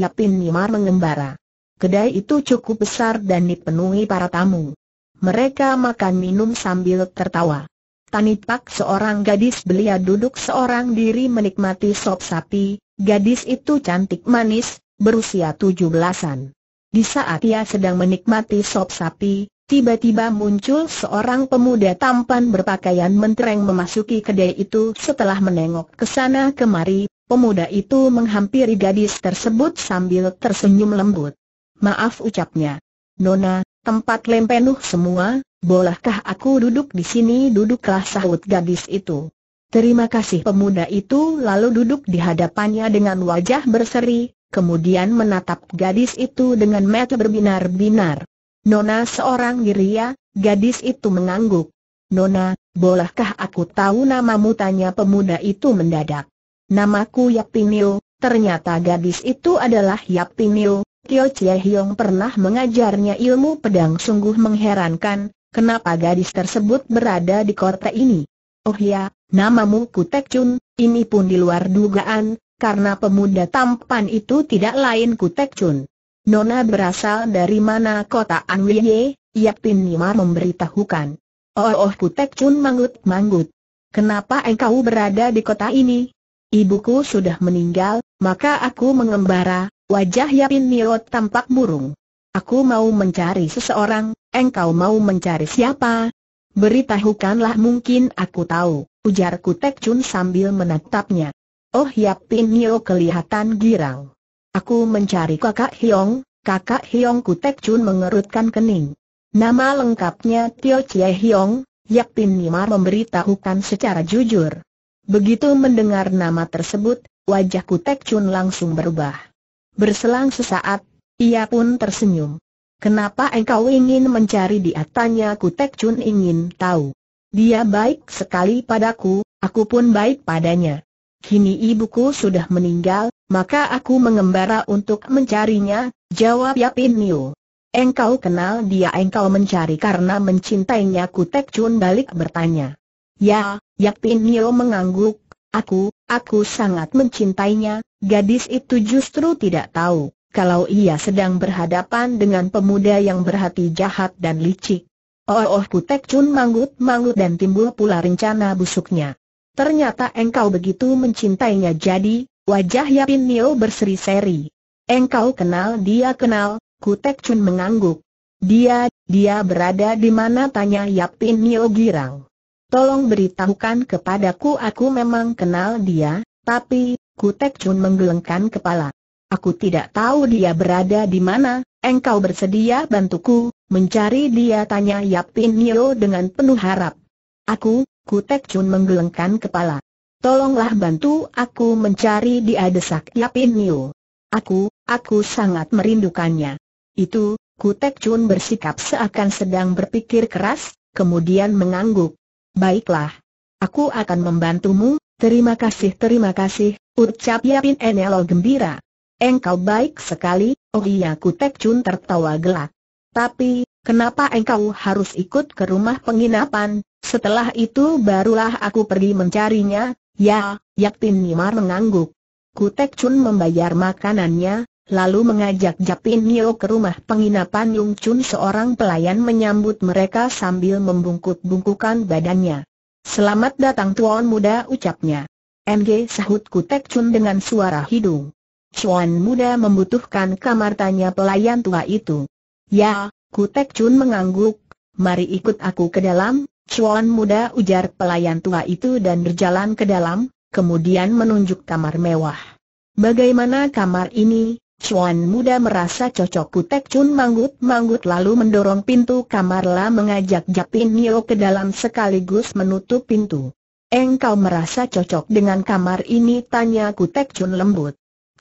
Yapin Nimar mengembara. Kedai itu cukup besar dan dipenuhi para tamu. Mereka makan minum sambil tertawa. Tanipak seorang gadis belia duduk seorang diri menikmati sop sapi, gadis itu cantik manis, berusia tujuh belasan. Di saat ia sedang menikmati sop sapi, Tiba-tiba muncul seorang pemuda tampan berpakaian mentereng memasuki kedai itu setelah menengok ke sana kemari, pemuda itu menghampiri gadis tersebut sambil tersenyum lembut. Maaf ucapnya. Nona, tempat lem penuh semua, bolehkah aku duduk di sini duduklah sahut gadis itu. Terima kasih pemuda itu lalu duduk di hadapannya dengan wajah berseri, kemudian menatap gadis itu dengan mata berbinar-binar. Nona seorang diri ya, gadis itu mengangguk. Nona, bolehkah aku tahu namamu tanya pemuda itu mendadak. Namaku Yap Yapinio, ternyata gadis itu adalah Yap Yapinio. Kyo Chie Hyong pernah mengajarnya ilmu pedang sungguh mengherankan, kenapa gadis tersebut berada di kota ini. Oh ya, namamu Kutek Chun, ini pun di luar dugaan, karena pemuda tampan itu tidak lain Kutek Chun. Nona berasal dari mana kota Anwiye? Yap Tin Nima memberitahukan. Oh oh Putek Chun manggut-manggut. Kenapa engkau berada di kota ini? Ibuku sudah meninggal, maka aku mengembara, wajah Yapin Niot tampak burung. Aku mau mencari seseorang, engkau mau mencari siapa? Beritahukanlah mungkin aku tahu, ujar Kutek Chun sambil menatapnya. Oh Yapin Nio kelihatan girang. Aku mencari kakak Hiong, kakak Hiong Kutek Chun mengerutkan kening. Nama lengkapnya Tio Chie Hiong, Yak Pin Nima memberitahukan secara jujur. Begitu mendengar nama tersebut, wajah Kutek Chun langsung berubah. Berselang sesaat, ia pun tersenyum. Kenapa engkau ingin mencari dia? Tanya Kutek Chun ingin tahu. Dia baik sekali padaku, aku pun baik padanya kini ibuku sudah meninggal, maka aku mengembara untuk mencarinya, jawab Yapin Niu. Engkau kenal dia engkau mencari karena mencintainya Kutek Chun balik bertanya. Ya, Yapin Niu mengangguk, aku, aku sangat mencintainya, gadis itu justru tidak tahu, kalau ia sedang berhadapan dengan pemuda yang berhati jahat dan licik. Oh, oh Kutek Chun manggut-manggut dan timbul pula rencana busuknya. Ternyata engkau begitu mencintainya jadi, wajah Yapin Nio berseri-seri. Engkau kenal dia kenal, Kutek Chun mengangguk. Dia, dia berada di mana tanya Yapin Nio girang. Tolong beritahukan kepadaku aku memang kenal dia, tapi, Kutek Chun menggelengkan kepala. Aku tidak tahu dia berada di mana, engkau bersedia bantuku, mencari dia tanya Yapin Nio dengan penuh harap. Aku, Kutek Chun menggelengkan kepala. Tolonglah bantu aku mencari dia desak Yapin Niu. Aku, aku sangat merindukannya. Itu, Kutek Chun bersikap seakan sedang berpikir keras, kemudian mengangguk. Baiklah. Aku akan membantumu, terima kasih terima kasih, ucap Yapin Enelo gembira. Engkau baik sekali, oh iya Kutek Chun tertawa gelak. Tapi, kenapa engkau harus ikut ke rumah penginapan, setelah itu barulah aku pergi mencarinya, ya, Tin Nimar mengangguk. Kutek Chun membayar makanannya, lalu mengajak Japin Nio ke rumah penginapan Yung Chun seorang pelayan menyambut mereka sambil membungkuk-bungkukan badannya. Selamat datang tuan muda ucapnya. MG sahut Kutek Chun dengan suara hidung. Chuan muda membutuhkan kamar tanya pelayan tua itu. Ya, Kutek Chun mengangguk, mari ikut aku ke dalam, Cuan muda ujar pelayan tua itu dan berjalan ke dalam, kemudian menunjuk kamar mewah. Bagaimana kamar ini? Cuan muda merasa cocok Kutek Chun manggut-manggut lalu mendorong pintu kamar La mengajak Japin Nio ke dalam sekaligus menutup pintu. Engkau merasa cocok dengan kamar ini? Tanya Kutek Chun lembut.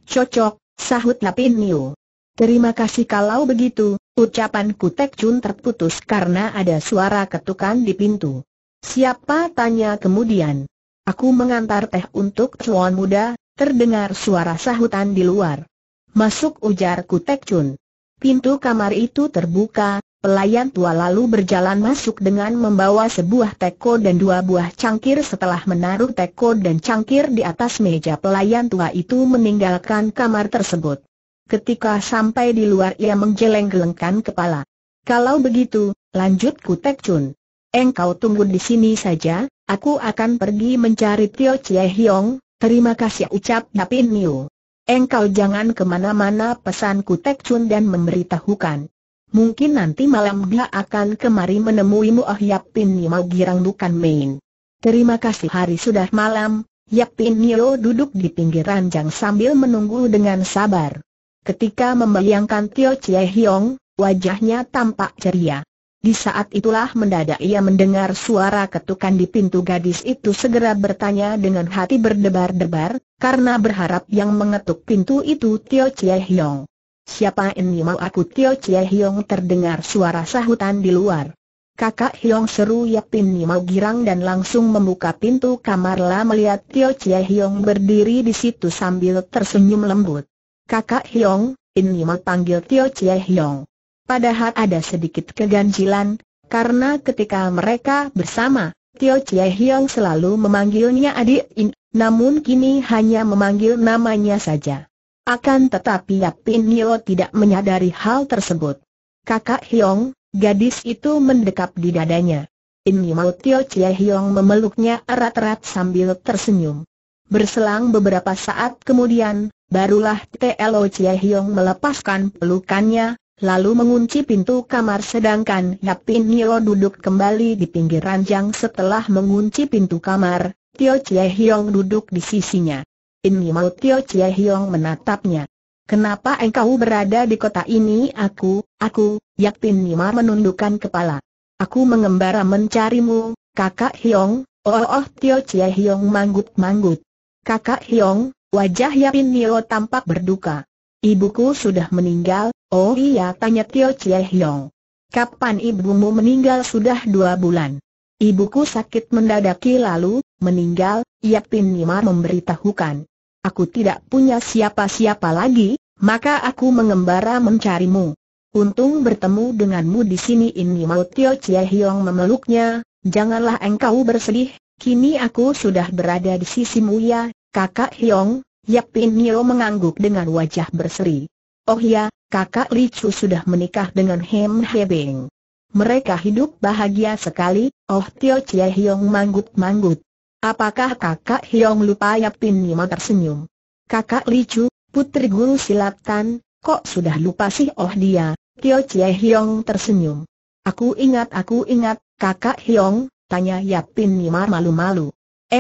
Cocok, sahut Japin Nio. Terima kasih kalau begitu, Ucapan Kutek Chun terputus karena ada suara ketukan di pintu. Siapa tanya kemudian? Aku mengantar teh untuk cuan muda, terdengar suara sahutan di luar. Masuk ujar Kutek Chun. Pintu kamar itu terbuka, pelayan tua lalu berjalan masuk dengan membawa sebuah teko dan dua buah cangkir setelah menaruh teko dan cangkir di atas meja pelayan tua itu meninggalkan kamar tersebut. Ketika sampai di luar ia menggeleng-gelengkan kepala. Kalau begitu, lanjut Kutek Chun. Engkau tunggu di sini saja, aku akan pergi mencari Tio Chie Hiong, terima kasih ucap Napi Niu. Engkau jangan kemana-mana pesan Kutek Chun dan memberitahukan. Mungkin nanti malam dia akan kemari menemuimu oh Pin Niu mau girang bukan main. Terima kasih hari sudah malam, Yap Pin Niu duduk di pinggir ranjang sambil menunggu dengan sabar. Ketika membayangkan Tio Chie Hiong, wajahnya tampak ceria. Di saat itulah mendadak ia mendengar suara ketukan di pintu gadis itu segera bertanya dengan hati berdebar-debar, karena berharap yang mengetuk pintu itu Tio Chie Hiong. Siapa ini mau aku Tio Chie Hiong terdengar suara sahutan di luar. Kakak Hiong seru Yapin mau girang dan langsung membuka pintu kamar lah melihat Tio Chie Hiong berdiri di situ sambil tersenyum lembut. Kakak Hiong, ini mau panggil Tio Chie Hiong. Padahal ada sedikit keganjilan, karena ketika mereka bersama, Tio Chie Hiong selalu memanggilnya adik In, namun kini hanya memanggil namanya saja. Akan tetapi Yap In Nio tidak menyadari hal tersebut. Kakak Hiong, gadis itu mendekap di dadanya. In Nio Tio Chie Hiong memeluknya erat-erat sambil tersenyum. Berselang beberapa saat kemudian, Barulah T.L.O. Chie Hiong melepaskan pelukannya, lalu mengunci pintu kamar sedangkan Yap Pin Nio duduk kembali di pinggir ranjang setelah mengunci pintu kamar, Tio Chie Hiong duduk di sisinya. Ini mau Tio Chie Hiong menatapnya. Kenapa engkau berada di kota ini aku, aku, Yap Pin Nima menundukkan kepala. Aku mengembara mencarimu, kakak Hiong, oh oh Tio Chie Hiong manggut-manggut. Kakak Hiong, Wajah Yapin Nio tampak berduka. Ibuku sudah meninggal, oh iya tanya Tio Chie Hiong. Kapan ibumu meninggal sudah dua bulan? Ibuku sakit mendadaki lalu, meninggal, Yapin Nima memberitahukan. Aku tidak punya siapa-siapa lagi, maka aku mengembara mencarimu. Untung bertemu denganmu di sini ini mau Tio Chie Hiong memeluknya, janganlah engkau bersedih, kini aku sudah berada di sisimu ya, Kakak Hiong, Yap Pin Nio mengangguk dengan wajah berseri. Oh ya, kakak Li Chu sudah menikah dengan Hem Hebing. Mereka hidup bahagia sekali, Oh Tio Chie Hiong manggut-manggut. Apakah kakak Hiong lupa Yap Pin Nio tersenyum? Kakak Li Chu, putri guru silatan, kok sudah lupa sih oh dia, Tio Chie Hiong tersenyum. Aku ingat aku ingat, kakak Hiong, tanya Yapin Nimar malu-malu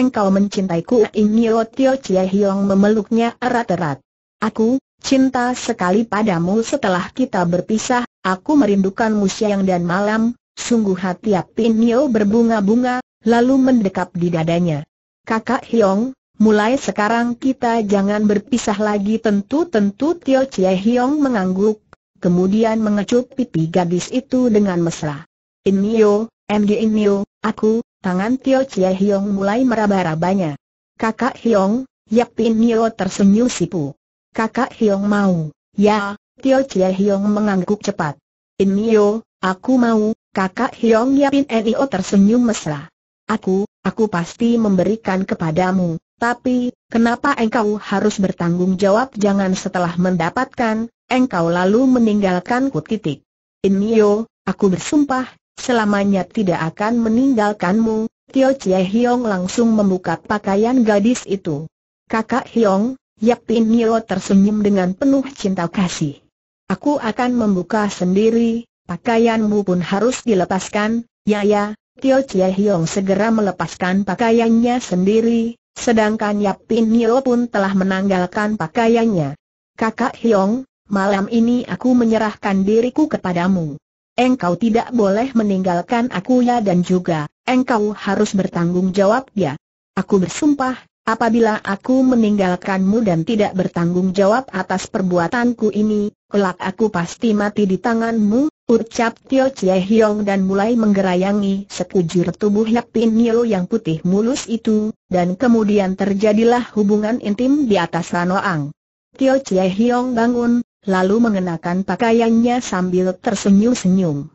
engkau mencintaiku Inyo Tio Chie Hiong memeluknya erat-erat. Aku, cinta sekali padamu setelah kita berpisah, aku merindukanmu siang dan malam, sungguh hati Inyo berbunga-bunga, lalu mendekap di dadanya. Kakak Hiong, mulai sekarang kita jangan berpisah lagi tentu-tentu Tio Chie Hiong mengangguk, kemudian mengecup pipi gadis itu dengan mesra. Inyo, MD Inyo, aku, Tangan Tio Chie Hiong mulai meraba-rabanya. Kakak Hiong, Yap Pin Nio tersenyum sipu. Kakak Hiong mau, ya, Tio Chie Hiong mengangguk cepat. In Nio, aku mau, kakak Hiong Yap Pin Nio tersenyum mesra. Aku, aku pasti memberikan kepadamu, tapi, kenapa engkau harus bertanggung jawab jangan setelah mendapatkan, engkau lalu meninggalkanku titik. In Nio, aku bersumpah, Selamanya tidak akan meninggalkanmu, Tio Chie Hiong langsung membuka pakaian gadis itu. Kakak Hiong, Yap Pin Nio tersenyum dengan penuh cinta kasih. Aku akan membuka sendiri, pakaianmu pun harus dilepaskan, ya ya, Tio Chie Hiong segera melepaskan pakaiannya sendiri, sedangkan Yap Pin Nio pun telah menanggalkan pakaiannya. Kakak Hiong, malam ini aku menyerahkan diriku kepadamu. Engkau tidak boleh meninggalkan aku ya dan juga, engkau harus bertanggung jawab ya. Aku bersumpah, apabila aku meninggalkanmu dan tidak bertanggung jawab atas perbuatanku ini, kelak aku pasti mati di tanganmu, ucap Tio Chie Hiong dan mulai menggerayangi sekujur tubuh Yap Pin Nio yang putih mulus itu, dan kemudian terjadilah hubungan intim di atas ang. Tio Chie Hiong bangun, lalu mengenakan pakaiannya sambil tersenyum-senyum.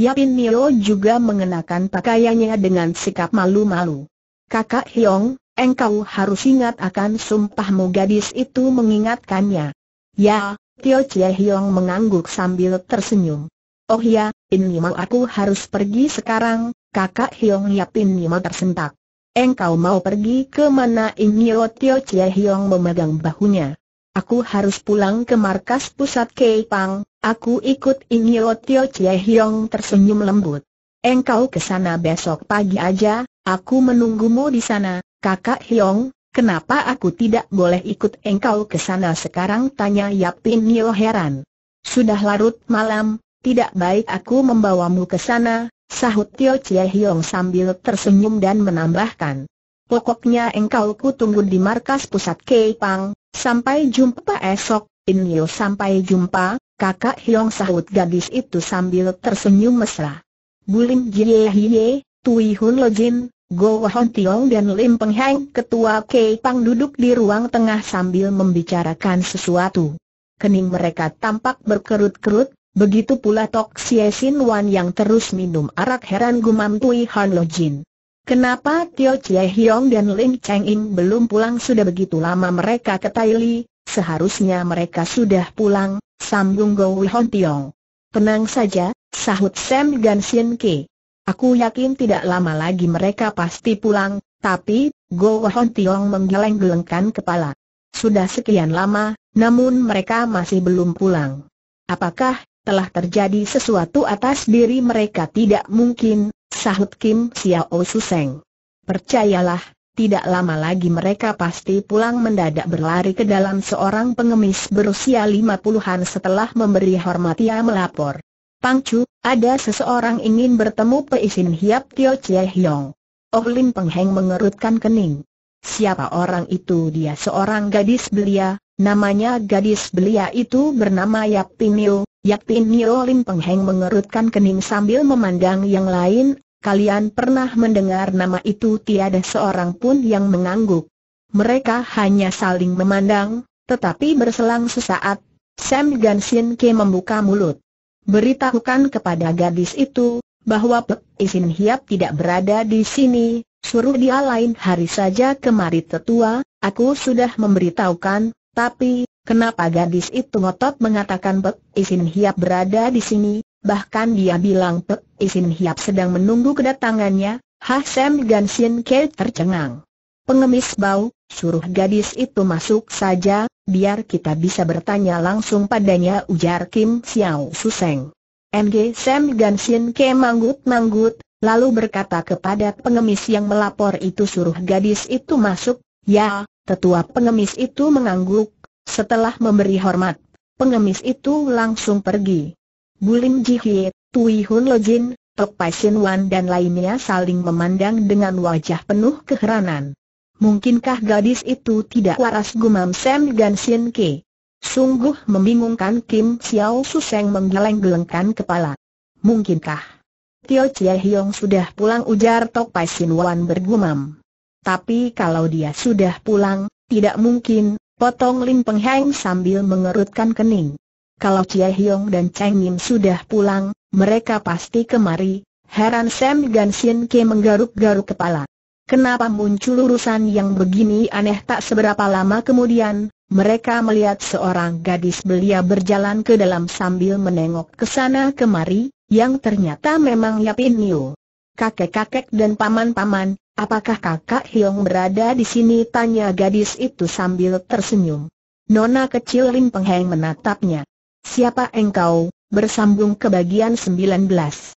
Yapin Nio juga mengenakan pakaiannya dengan sikap malu-malu. Kakak Hyong, engkau harus ingat akan sumpahmu gadis itu mengingatkannya. Ya, Tio Chie Hiong mengangguk sambil tersenyum. Oh ya, ini mau aku harus pergi sekarang, kakak Hyong Yapin Nio tersentak. Engkau mau pergi ke mana Inyo Tio Chie Hiong memegang bahunya. Aku harus pulang ke markas pusat Keipang, aku ikut Inyo Tio Chie Hiong tersenyum lembut. Engkau ke sana besok pagi aja, aku menunggumu di sana, kakak Hiong, kenapa aku tidak boleh ikut engkau ke sana sekarang tanya Yap Inyo heran. Sudah larut malam, tidak baik aku membawamu ke sana, sahut Tio Chie Hiong sambil tersenyum dan menambahkan. Pokoknya engkau ku tunggu di markas pusat Keipang, sampai jumpa esok, Inil sampai jumpa, kakak Hiong sahut gadis itu sambil tersenyum mesra. Bulim Jie Hie, Tui Hun Lo Jin, Go Wahon Tiong dan Lim Peng Heng ketua Keipang duduk di ruang tengah sambil membicarakan sesuatu. Kening mereka tampak berkerut-kerut, begitu pula Tok Xie Sin Wan yang terus minum arak heran gumam Tui Han Lo Jin. Kenapa Tio Chie Hiong dan Lim Cheng In belum pulang sudah begitu lama mereka ke Taili, seharusnya mereka sudah pulang, sambung Go Hon Tiong. Tenang saja, sahut Sam Gan Sien Ke. Aku yakin tidak lama lagi mereka pasti pulang, tapi, Go Hon Tiong menggeleng-gelengkan kepala. Sudah sekian lama, namun mereka masih belum pulang. Apakah telah terjadi sesuatu atas diri mereka tidak mungkin, sahut Kim Xiao Suseng. Percayalah, tidak lama lagi mereka pasti pulang mendadak berlari ke dalam seorang pengemis berusia lima puluhan setelah memberi hormat ia melapor. Pangcu, ada seseorang ingin bertemu Peisin Hiap Tio Chie Hyong. Oh Lim Heng mengerutkan kening. Siapa orang itu dia seorang gadis belia, namanya gadis belia itu bernama Yap Pimio, Yakin Nio Lim Peng Heng mengerutkan kening sambil memandang yang lain, kalian pernah mendengar nama itu tiada seorang pun yang mengangguk. Mereka hanya saling memandang, tetapi berselang sesaat, Sam Gan Sin Ke membuka mulut. Beritahukan kepada gadis itu, bahwa Pek Isin Hiap tidak berada di sini, suruh dia lain hari saja kemari tetua, aku sudah memberitahukan, tapi, Kenapa gadis itu ngotot mengatakan Pek Isin Hiap berada di sini, bahkan dia bilang Pek Isin Hiap sedang menunggu kedatangannya, Hah Sam Gansin Kate tercengang. Pengemis bau, suruh gadis itu masuk saja, biar kita bisa bertanya langsung padanya ujar Kim Xiao Suseng. MG Sam Gansin Ke manggut-manggut, lalu berkata kepada pengemis yang melapor itu suruh gadis itu masuk, ya, tetua pengemis itu mengangguk, setelah memberi hormat, pengemis itu langsung pergi. Bulim Jihye, Tui Hun Jin, Tok Pai Sin Wan dan lainnya saling memandang dengan wajah penuh keheranan. Mungkinkah gadis itu tidak waras gumam Sam dan Sin Ke? Sungguh membingungkan Kim Xiao Suseng menggeleng-gelengkan kepala. Mungkinkah? Tio Chie Hiong sudah pulang ujar Tok Pai Sin Wan bergumam. Tapi kalau dia sudah pulang, tidak mungkin, Potong Lim Peng Heng sambil mengerutkan kening. Kalau Chia Hiong dan Cheng Nim sudah pulang, mereka pasti kemari. Heran Sam Gan Sin Ke menggaruk-garuk kepala. Kenapa muncul urusan yang begini aneh tak seberapa lama kemudian, mereka melihat seorang gadis belia berjalan ke dalam sambil menengok ke sana kemari, yang ternyata memang Yapin Niu kakek-kakek dan paman-paman, Apakah kakak Hiong berada di sini? Tanya gadis itu sambil tersenyum. Nona kecil Lim Pengheng menatapnya. Siapa engkau? Bersambung ke bagian 19.